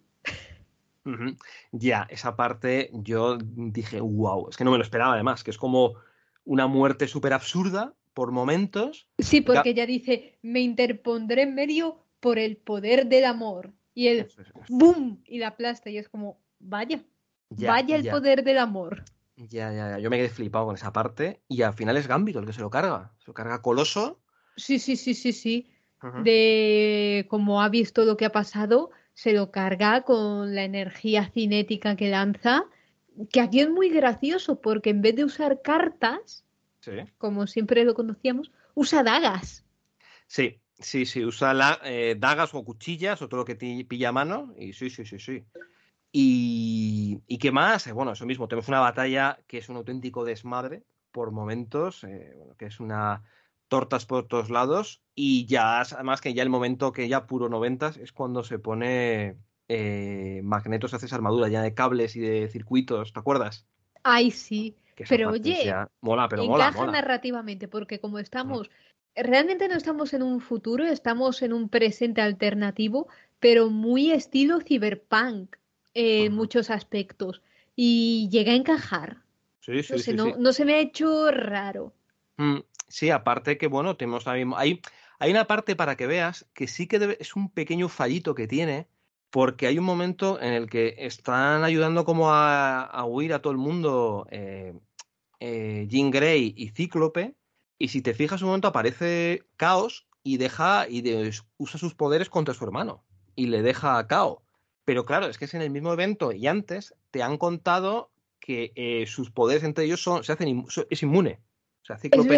Ya, esa parte yo dije, wow, es que no me lo esperaba además, que es como una muerte súper absurda, por momentos. Sí, porque ella dice, me interpondré en medio por el poder del amor. Y el boom y la aplasta y es como, vaya, vaya el poder del amor. Ya, ya, ya, yo me quedé flipado con esa parte y al final es Gambito el que se lo carga, se lo carga Coloso. Sí, sí, sí, sí, sí. De como ha visto lo que ha pasado, se lo carga con la energía cinética que lanza, que aquí es muy gracioso porque en vez de usar cartas, como siempre lo conocíamos, usa dagas. Sí, sí, sí, usa la, eh, dagas o cuchillas o todo lo que pilla a mano. Y sí, sí, sí, sí. Y, qué más? Eh, bueno, eso mismo, tenemos una batalla que es un auténtico desmadre por momentos, eh, que es una tortas por todos lados y ya, además que ya el momento que ya puro noventas es cuando se pone Magnetos hace armadura ya de cables y de circuitos, ¿te acuerdas? Ay, sí pero oye, encaja narrativamente, porque como estamos, realmente no estamos en un futuro, estamos en un presente alternativo, pero muy estilo ciberpunk en muchos aspectos. Y llega a encajar. Sí, sí, no, se me ha hecho raro. Mm, sí, aparte que, bueno, tenemos también Hay, una parte para que veas que sí que es un pequeño fallito que tiene, porque hay un momento en el que están ayudando como a, huir a todo el mundo eh, eh, Jean Grey y Cíclope, y si te fijas un momento aparece Caos y deja y usa sus poderes contra su hermano y le deja a Cao. Pero claro, es que es en el mismo evento y antes te han contado que eh, sus poderes entre ellos son, se hacen es inmune. O Cíclope,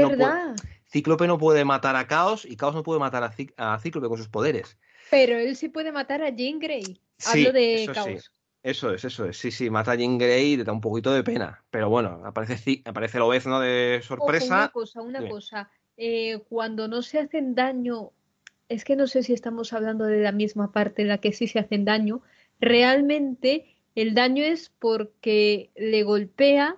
no puede, matar a Caos y Caos no puede matar a Cíclope con sus poderes. Pero él sí puede matar a Jean Grey. Hablo de eso caos. Eso es, eso es. Sí, sí, mata a Jean Grey y te da un poquito de pena. Pero bueno, aparece, aparece vez, ¿no? de sorpresa. una cosa, una cosa. Eh, cuando no se hacen daño, es que no sé si estamos hablando de la misma parte en la que sí se hacen daño. Realmente el daño es porque le golpea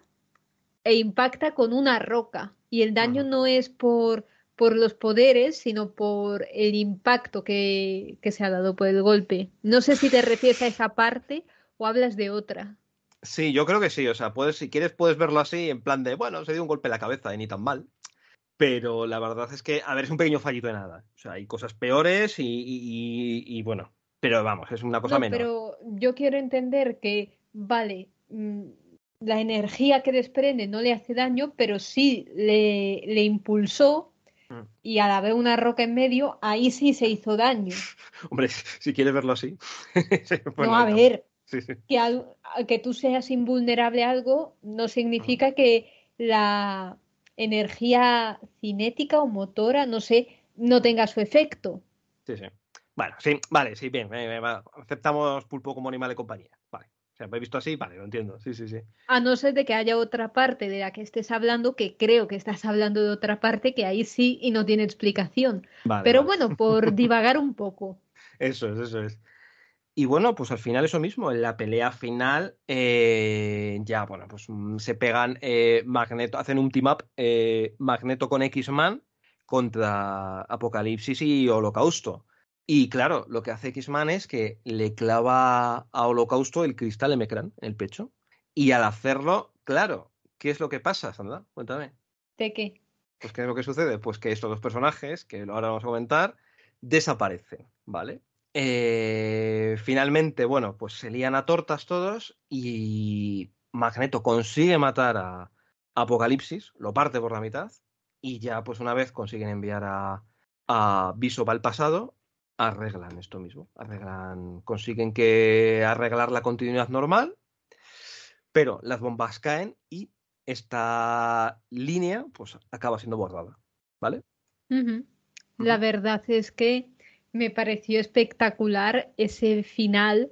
e impacta con una roca. Y el daño no es por por los poderes, sino por el impacto que, se ha dado por el golpe. No sé si te refieres a esa parte o hablas de otra. Sí, yo creo que sí. O sea, puedes, si quieres, puedes verlo así, en plan de, bueno, se dio un golpe en la cabeza y ni tan mal. Pero la verdad es que, a ver, es un pequeño fallito de nada. O sea, hay cosas peores y, bueno. Pero vamos, es una cosa no, Pero yo quiero entender que, vale, mm, la energía que desprende no le hace daño, pero sí le, le, impulsó Mm. y al haber una roca en medio, ahí sí se hizo daño. [laughs] Hombre, si quieres verlo así. [laughs] no, a ver, Que, tú seas invulnerable a algo no significa mm. que la energía cinética o motora, no sé, no tenga su efecto. Sí, sí. Bueno, sí, vale, sí, bien, eh, aceptamos pulpo como animal de compañía sea, me he visto así, vale, lo entiendo. Sí, sí, sí. A no ser de que haya otra parte de la que estés hablando, que creo que estás hablando de otra parte, que ahí sí y no tiene explicación. Pero bueno, por [laughs] divagar un poco. Eso es, eso es. Y bueno, pues al final eso mismo, en la pelea final eh, ya, bueno, pues mm, se pegan eh, Magneto, hacen un team up eh, Magneto con X-Man contra Apocalipsis y Holocausto. Y claro, lo que hace X-Man es que le clava a Holocausto el cristal de mecran en el pecho. Y al hacerlo, claro, ¿qué es lo que pasa, Sandra? Cuéntame. ¿De qué? Pues ¿qué es lo que sucede? Pues que estos dos personajes, que ahora vamos a comentar, desaparecen, ¿vale? Eh, finalmente, bueno, pues se lían a tortas todos y Magneto consigue matar a Apocalipsis, lo parte por la mitad y ya pues una vez consiguen enviar a, a Viso para el pasado arreglan esto mismo, arreglan, consiguen que arreglar la continuidad normal, pero las bombas caen y esta línea pues acaba siendo borrada, ¿vale? La verdad es que me pareció espectacular ese final,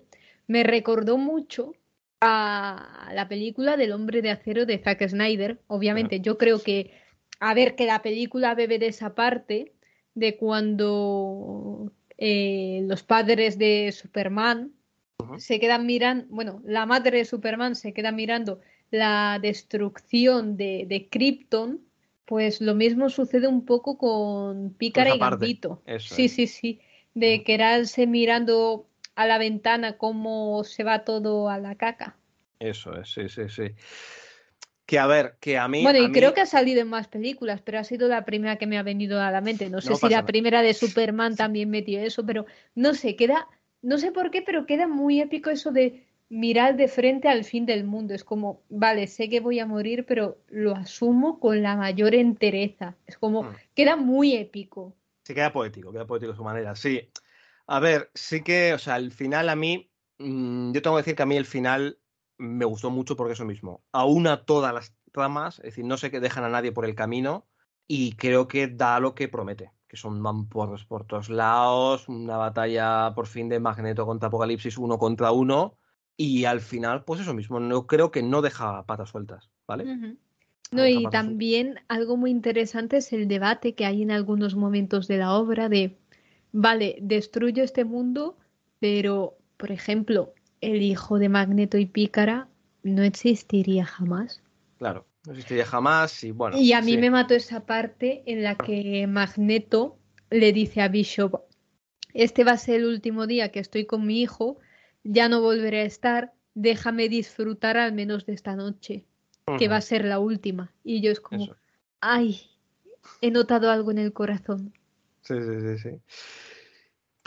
me recordó mucho a la película del hombre de acero de Zack Snyder, obviamente, yo creo que a ver que la película bebe de esa parte de cuando eh, los padres de Superman se quedan mirando, bueno, la madre de Superman se queda mirando la destrucción de, de Krypton, pues lo mismo sucede un poco con Pícara y Gambito. sí, sí, sí, de quedarse mirando a la ventana cómo se va todo a la caca. Eso es, sí, sí, sí. Que a ver, que a mí. Bueno, y creo que ha salido en más películas, pero ha sido la primera que me ha venido a la mente. No sé si la primera de Superman también metió eso, pero no sé, queda. No sé por qué, pero queda muy épico eso de mirar de frente al fin del mundo. Es como, vale, sé que voy a morir, pero lo asumo con la mayor entereza. Es como, hmm. queda muy épico. Sí, queda poético, queda poético de su manera, sí. A ver, sí que, o sea, el final a mí, mm, yo tengo que decir que a mí el final me gustó mucho porque eso mismo, aúna todas las tramas, es decir, no sé qué dejan a nadie por el camino y creo que da lo que promete, que son mamporros por todos lados, una batalla por fin de Magneto contra Apocalipsis uno contra uno y al final, pues eso mismo, no creo que no deja patas sueltas, ¿vale? No, y también algo muy interesante es el debate que hay en algunos momentos de la obra de, vale, destruyo este mundo, pero, por ejemplo, el hijo de Magneto y Pícara no existiría jamás. Claro, no existiría jamás y bueno. Y a mí me mató esa parte en la que Magneto le dice a Bishop, este va a ser el último día que estoy con mi hijo, ya no volveré a estar, déjame disfrutar al menos de esta noche, que va a ser la última. Y yo es como, ay, he notado algo en el corazón. Sí, sí, sí, sí.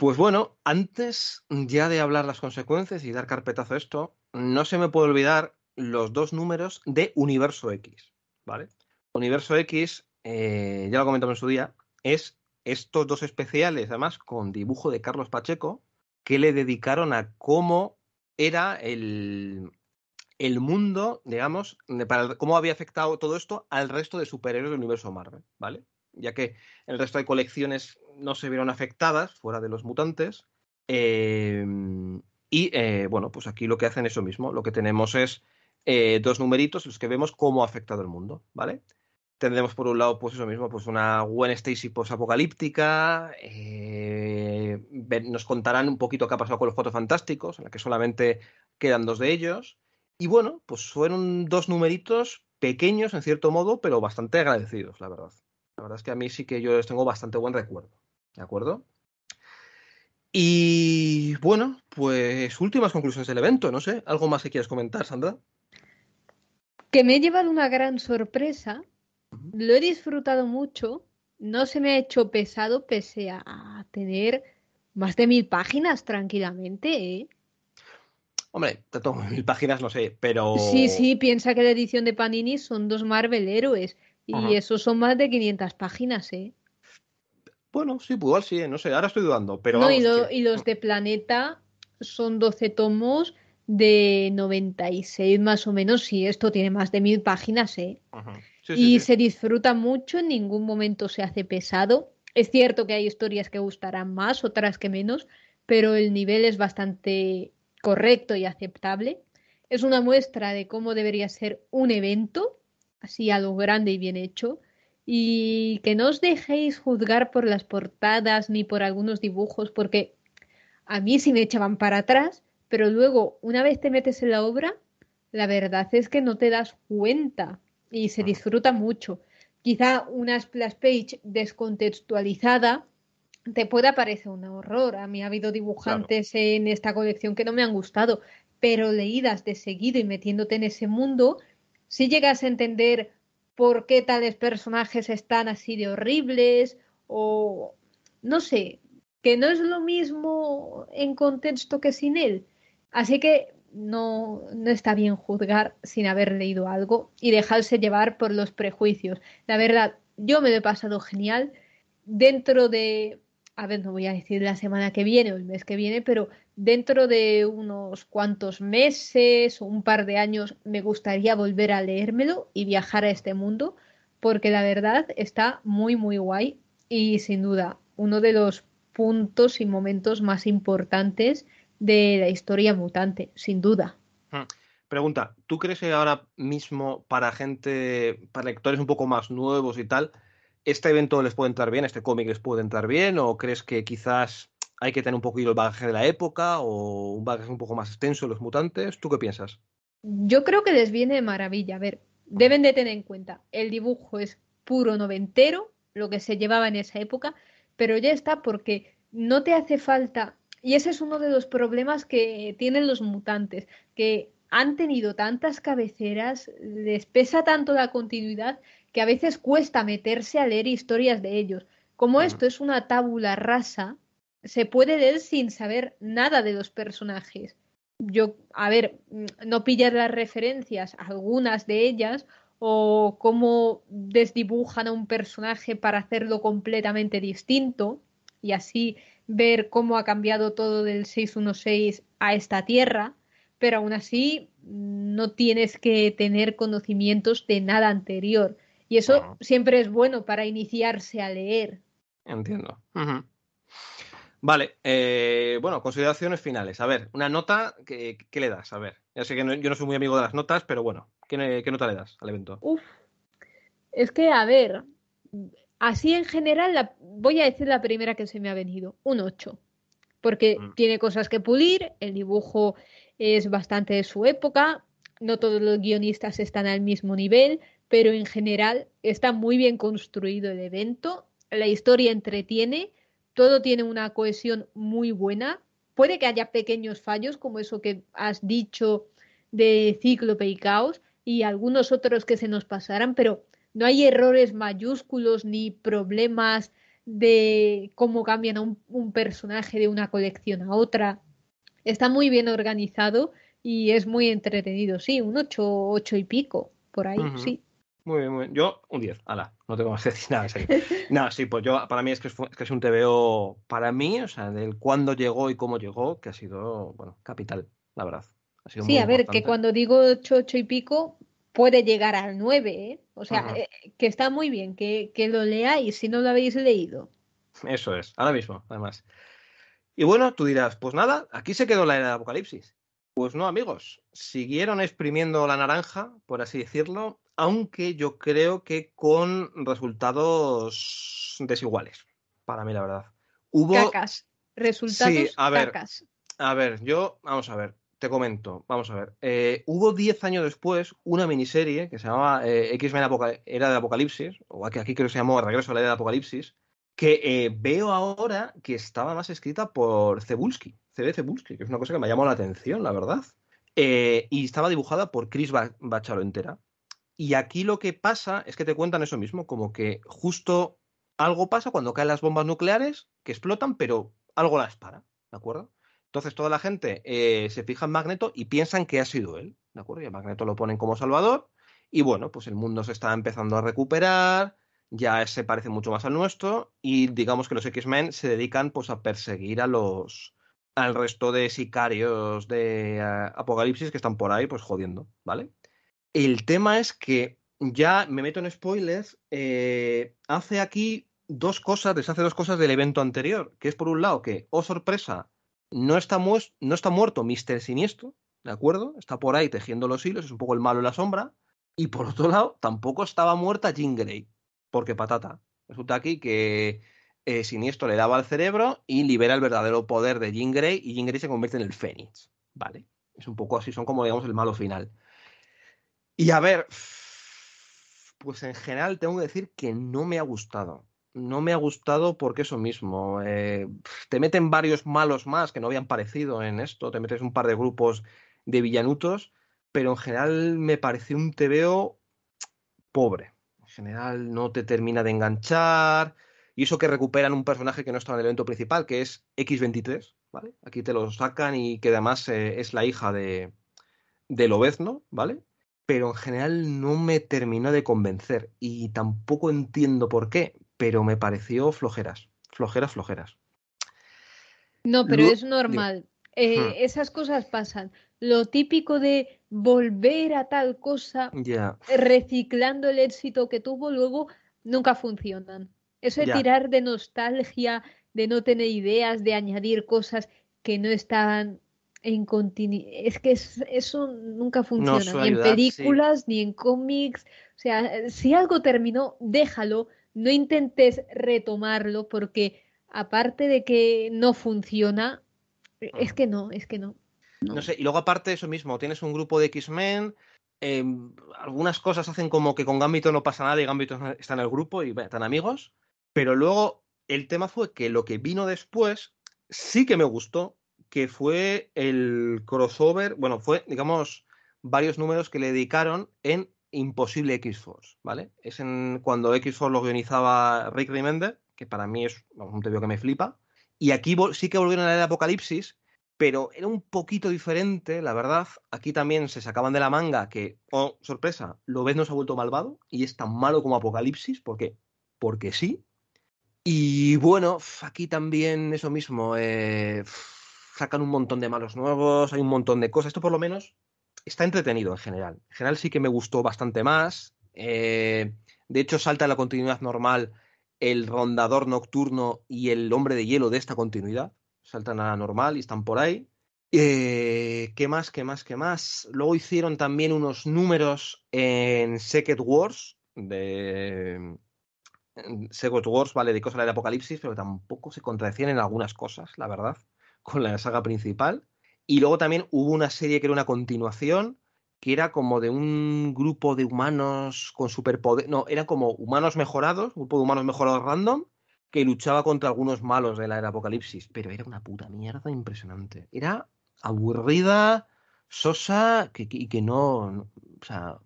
Pues bueno, antes ya de hablar las consecuencias y dar carpetazo a esto, no se me puede olvidar los dos números de Universo X, ¿vale? Universo X, eh, ya lo comentamos en su día, es estos dos especiales, además con dibujo de Carlos Pacheco, que le dedicaron a cómo era el, mundo, digamos, cómo había afectado todo esto al resto de superhéroes del universo Marvel, ¿vale? ya que el resto de colecciones no se vieron afectadas fuera de los mutantes. Em, y eh, bueno, pues aquí lo que hacen es eso mismo. Lo que tenemos es eh, dos numeritos, los que vemos cómo ha afectado el mundo, ¿vale? Tendremos por un lado, pues eso mismo, pues una Gwen Stacy post-apocalíptica eh, nos contarán un poquito qué ha pasado con los Cuatro Fantásticos, en la que solamente quedan dos de ellos. Y bueno, pues fueron dos numeritos pequeños en cierto modo, pero bastante agradecidos, la verdad. La verdad es que a mí sí que yo les tengo bastante buen recuerdo. ¿De acuerdo? Y bueno, pues últimas conclusiones del evento, no sé, ¿algo más que quieras comentar, Sandra? Que me he llevado una gran sorpresa, lo he disfrutado mucho, no se me ha hecho pesado pese a tener más de mil páginas tranquilamente, ¿eh? Hombre, tanto [laughs] mil páginas no sé, pero... Sí, sí, piensa que la edición de Panini son dos Marvel héroes y esos eso son más de 500 páginas, ¿eh? Bueno, sí, puedo, sí, no sé, ahora estoy dudando, pero... No, y, los de Planeta son 12 tomos de 96 más o menos, y esto tiene más de mil páginas, ¿eh? y se disfruta mucho, en ningún momento se hace pesado. Es cierto que hay historias que gustarán más, otras que menos, pero el nivel es bastante correcto y aceptable. Es una muestra de cómo debería ser un evento así a lo grande y bien hecho. Y que no os dejéis juzgar por las portadas ni por algunos dibujos, porque a mí sí me echaban para atrás, pero luego, una vez te metes en la obra, la verdad es que no te das cuenta y se disfruta mucho. Quizá una splash page descontextualizada te pueda parecer un horror. A mí ha habido dibujantes en esta colección que no me han gustado, pero leídas de seguido y metiéndote en ese mundo, si llegas a entender por qué tales personajes están así de horribles o no sé, que no es lo mismo en contexto que sin él. Así que no, no está bien juzgar sin haber leído algo y dejarse llevar por los prejuicios. La verdad, yo me lo he pasado genial dentro de, a ver, no voy a decir la semana que viene o el mes que viene, pero dentro de unos cuantos meses o un par de años me gustaría volver a leérmelo y viajar a este mundo, porque la verdad está muy, muy guay y sin duda uno de los puntos y momentos más importantes de la historia mutante, sin duda. Hmm. Pregunta, ¿tú crees que ahora mismo para gente, para lectores un poco más nuevos y tal, este evento les puede entrar bien, este cómic les puede entrar bien, o crees que quizás hay que tener un poquito el bagaje de la época o un bagaje un poco más extenso de los mutantes. ¿Tú qué piensas? Yo creo que les viene de maravilla. A ver, deben de tener en cuenta, el dibujo es puro noventero, lo que se llevaba en esa época, pero ya está porque no te hace falta, y ese es uno de los problemas que tienen los mutantes, que han tenido tantas cabeceras, les pesa tanto la continuidad que a veces cuesta meterse a leer historias de ellos. Como esto es una tábula rasa, se puede leer sin saber nada de los personajes. Yo, a ver, mm, no pillas las referencias, algunas de ellas, o cómo desdibujan a un personaje para hacerlo completamente distinto y así ver cómo ha cambiado todo del 616 a esta tierra, pero aún así mm, no tienes que tener conocimientos de nada anterior. Y eso siempre es bueno para iniciarse a leer. Entiendo. Vale, eh, bueno, consideraciones finales. A ver, una nota, ¿qué, le das? A ver, ya sé que yo no soy muy amigo de las notas, pero bueno, ¿qué, nota le das al evento? Uf, es que, a ver, así en general, voy a decir la primera que se me ha venido, un 8, porque mm. tiene cosas que pulir, el dibujo es bastante de su época, no todos los guionistas están al mismo nivel, pero en general está muy bien construido el evento, la historia entretiene todo tiene una cohesión muy buena. Puede que haya pequeños fallos, como eso que has dicho de Cíclope y Caos, y algunos otros que se nos pasaran, pero no hay errores mayúsculos ni problemas de cómo cambian a un, personaje de una colección a otra. Está muy bien organizado y es muy entretenido, sí, un 8, ocho y pico, por ahí, sí. Muy bien, Yo un 10, ala, no tengo más que decir [laughs] nada. sí, pues yo, para mí es que es, que es un TVO para mí, o sea, del cuándo llegó y cómo llegó, que ha sido, bueno, capital, la verdad. sí, a ver, que cuando digo 8, 8 y pico, puede llegar al 9, ¿eh? O sea, eh, que está muy bien, que, que lo leáis si no lo habéis leído. Eso es, ahora mismo, además. Y bueno, tú dirás, pues nada, aquí se quedó la era de Apocalipsis. Pues no, amigos, siguieron exprimiendo la naranja, por así decirlo, aunque yo creo que con resultados desiguales, para mí la verdad. Hubo... Cacas. Resultados a ver, A ver, yo, vamos a ver, te comento, vamos a ver. Eh, hubo diez años después una miniserie que se llamaba eh, X-Men Era de Apocalipsis, o aquí, creo que se llamó Regreso a la Era de Apocalipsis, que eh, veo ahora que estaba más escrita por Cebulski, C.B. Cebulski, que es una cosa que me ha llamado la atención, la verdad. y estaba dibujada por Chris Bacharo entera. Y aquí lo que pasa es que te cuentan eso mismo, como que justo algo pasa cuando caen las bombas nucleares que explotan, pero algo las para, ¿de acuerdo? Entonces toda la gente eh, se fija en Magneto y piensan que ha sido él, ¿de acuerdo? Y a Magneto lo ponen como salvador y bueno, pues el mundo se está empezando a recuperar, ya se parece mucho más al nuestro y digamos que los X-Men se dedican pues a perseguir a los al resto de sicarios de eh, Apocalipsis que están por ahí pues jodiendo, ¿vale? El tema es que ya me meto en spoilers. Eh, hace aquí dos cosas, deshace dos cosas del evento anterior, que es por un lado que, oh sorpresa, no está, no está muerto Mister Siniestro, ¿de acuerdo? Está por ahí tejiendo los hilos, es un poco el malo en la sombra. Y por otro lado, tampoco estaba muerta Jean Grey, porque patata. Resulta aquí que eh, Siniestro le daba al cerebro y libera el verdadero poder de Jean Grey y Jean Grey se convierte en el Fénix, ¿vale? Es un poco así, son como digamos el malo final. Y a ver, pues en general tengo que decir que no me ha gustado. No me ha gustado porque eso mismo. Eh, te meten varios malos más que no habían parecido en esto. Te metes un par de grupos de villanutos, pero en general me parece un TVO pobre. En general no te termina de enganchar. Y eso que recuperan un personaje que no estaba en el evento principal, que es X23, ¿vale? Aquí te lo sacan y que además eh, es la hija de, de Lobezno, ¿vale? pero en general no me terminó de convencer y tampoco entiendo por qué, pero me pareció flojeras, flojeras, flojeras. No, pero es normal. Eh, hmm. Esas cosas pasan. Lo típico de volver a tal cosa, reciclando el éxito que tuvo, luego nunca funcionan. Eso es tirar de nostalgia, de no tener ideas, de añadir cosas que no estaban en es que eso nunca funciona, ni en películas, ni en cómics. O sea, si algo terminó, déjalo, no intentes retomarlo porque aparte de que no funciona, e, es que no, es que no. No, sé, y luego aparte eso mismo, tienes un grupo de X-Men, em, algunas cosas hacen como que con Gambito no pasa nada y Gambito está en el grupo y están amigos, pero luego el tema fue que lo que vino después sí que me gustó que fue el crossover, bueno, fue, digamos, varios números que le dedicaron en Imposible X-Force, ¿vale? Es en cuando X-Force lo guionizaba Rick Remender, que para mí es un tebeo que me flipa, y aquí sí que volvieron a la Apocalipsis, pero era un poquito diferente, la verdad. Aquí también se sacaban de la manga que, oh, sorpresa, lo ves no se ha vuelto malvado y es tan malo como Apocalipsis, porque, porque sí. Y bueno, aquí también eso mismo. Eh, sacan un montón de malos nuevos, hay un montón de cosas. Esto por lo menos está entretenido en general. En general sí que me gustó bastante más. Eh, de hecho, salta la continuidad normal el rondador nocturno y el hombre de hielo de esta continuidad. Saltan a la normal y están por ahí. Eh, ¿Qué más? ¿Qué más? ¿Qué más? Luego hicieron también unos números en Secret Wars de... Secret Wars, vale, de cosas del apocalipsis, pero tampoco se contradecían en algunas cosas, la verdad con la saga principal. Y luego también hubo una serie que era una continuación, que era como de un grupo de humanos con superpoder. No, era como humanos mejorados, un grupo de humanos mejorados random, que luchaba contra algunos malos de la era apocalipsis. Pero era una puta mierda impresionante. Era aburrida, sosa, que, que, no, O sea.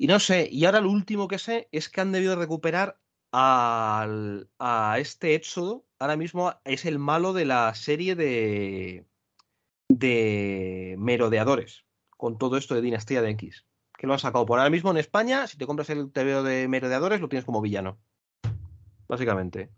Y no sé, y ahora lo último que sé es que han debido recuperar al, a este éxodo ahora mismo es el malo de la serie de, de merodeadores con todo esto de Dinastía de X. Que lo han sacado por ahora mismo en España. Si te compras el TVO de merodeadores, lo tienes como villano. Básicamente.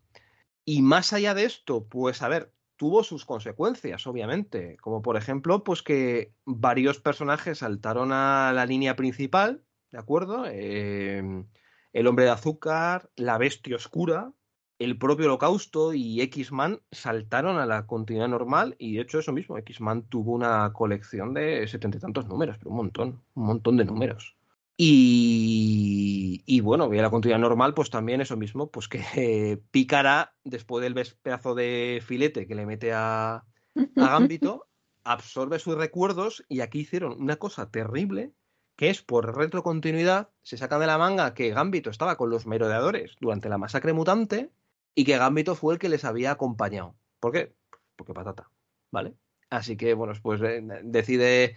Y más allá de esto, pues a ver, tuvo sus consecuencias, obviamente. Como por ejemplo, pues que varios personajes saltaron a la línea principal, ¿de acuerdo? Em, el hombre de azúcar, la bestia oscura, el propio Holocausto y X-Man saltaron a la continuidad normal y de hecho eso mismo, X-Man tuvo una colección de setenta y tantos números, pero un montón, un montón de números. Y, bueno, y la continuidad normal, pues también eso mismo, pues que [laughs] Pícara, después del pedazo de filete que le mete a, a Gambito, [laughs] absorbe sus recuerdos y aquí hicieron una cosa terrible que es por retrocontinuidad, se sacan de la manga que Gambito estaba con los merodeadores durante la masacre mutante y que Gambito fue el que les había acompañado. ¿Por qué? Porque patata, ¿vale? Así que, bueno, pues eh, decide,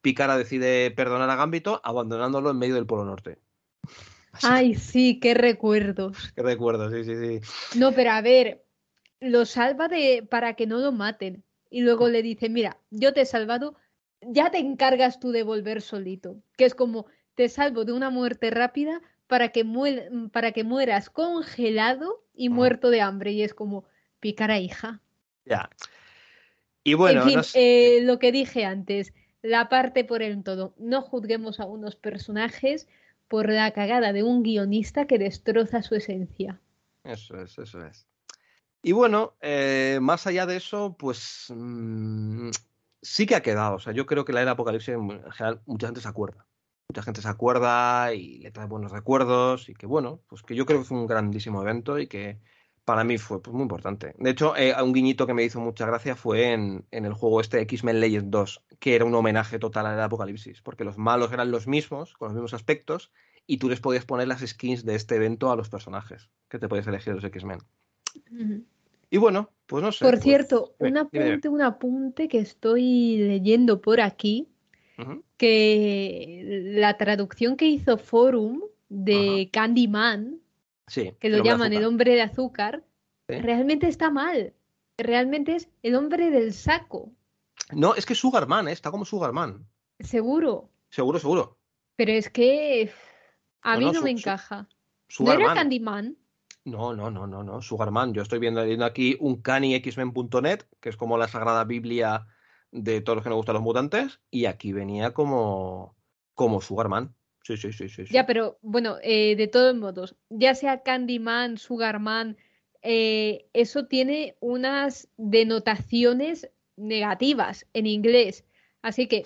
Picara decide perdonar a Gambito abandonándolo en medio del Polo Norte. Ay, sí, qué recuerdos. [laughs] Qué recuerdos, sí, sí, sí. No, pero a ver, lo salva de para que no lo maten. Y luego le dice, mira, yo te he salvado, ya te encargas tú de volver solito. Que es como, te salvo de una muerte rápida, para que, mm, para que mueras congelado y muerto de hambre. Y es como, a hija. Ya. Y bueno, en fin, eh, lo que dije antes, la parte por el todo. No juzguemos a unos personajes por la cagada de un guionista que destroza su esencia. Eso es, eso es. Y bueno, eh, más allá de eso, pues mm, sí que ha quedado. O sea, yo creo que la era apocalipsis en general mucha gente se acuerda mucha gente se acuerda y le trae buenos recuerdos y que bueno, pues que yo creo que fue un grandísimo evento y que para mí fue pues, muy importante. De hecho, eh, un guiñito que me hizo mucha gracia fue en, el juego este X-Men Legends 2, que era un homenaje total al apocalipsis, porque los malos eran los mismos, con los mismos aspectos, y tú les podías poner las skins de este evento a los personajes, que te podías elegir los X-Men. Y bueno, pues no sé. Por pues, cierto, un apunte, un apunte que estoy leyendo por aquí, que la traducción que hizo Forum de Candyman, que lo llaman el hombre de azúcar, realmente está mal. Realmente es el hombre del saco. No, es que Sugarman, ¿eh? está como Sugarman. Seguro. Seguro, seguro. Pero es que a mí no, me encaja. ¿No era Candyman? No, no, no, no, no. Sugarman. Yo estoy viendo, viendo aquí un canyxmen.net, que es como la Sagrada Biblia de todos los que nos gustan los mutantes, y aquí venía como, como Sugarman. Sí, sí, sí, sí, Ya, pero bueno, eh, de todos modos, ya sea Candyman, Sugarman, eh, eso tiene unas denotaciones negativas en inglés. Así que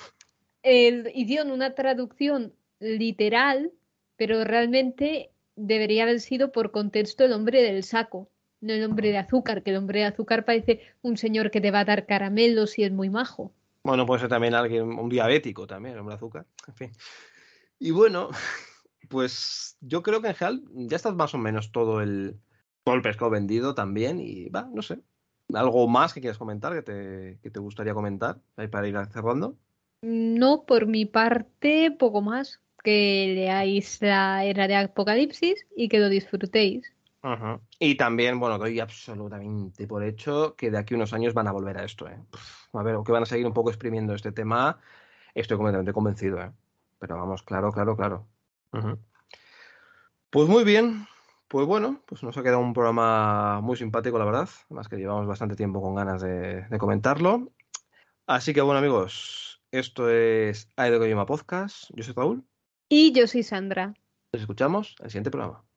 el en una traducción literal, pero realmente debería haber sido por contexto el hombre del saco no el hombre de azúcar, que el hombre de azúcar parece un señor que te va a dar caramelos y es muy majo. Bueno, puede ser también alguien, un diabético también, el hombre de azúcar. En fin. Y bueno, [laughs] pues yo creo que en general ya está más o menos todo el, todo pescado vendido también. Y va, no sé. ¿Algo más que quieras comentar, que te, gustaría comentar ahí para ir cerrando? No, por mi parte, poco más. Que leáis la era de Apocalipsis y que lo disfrutéis. Y también, bueno, doy absolutamente por hecho que de aquí a unos años van a volver a esto. ¿eh? a ver, o que van a seguir un poco exprimiendo este tema. Estoy completamente convencido. ¿eh? Pero vamos, claro, claro, claro. Pues muy bien. Pues bueno, pues nos ha quedado un programa muy simpático, la verdad. Más que llevamos bastante tiempo con ganas de, comentarlo. Así que bueno, amigos, esto es Aido Kojima Podcast. Yo soy Raúl. Y yo soy Sandra. Nos escuchamos en el siguiente programa.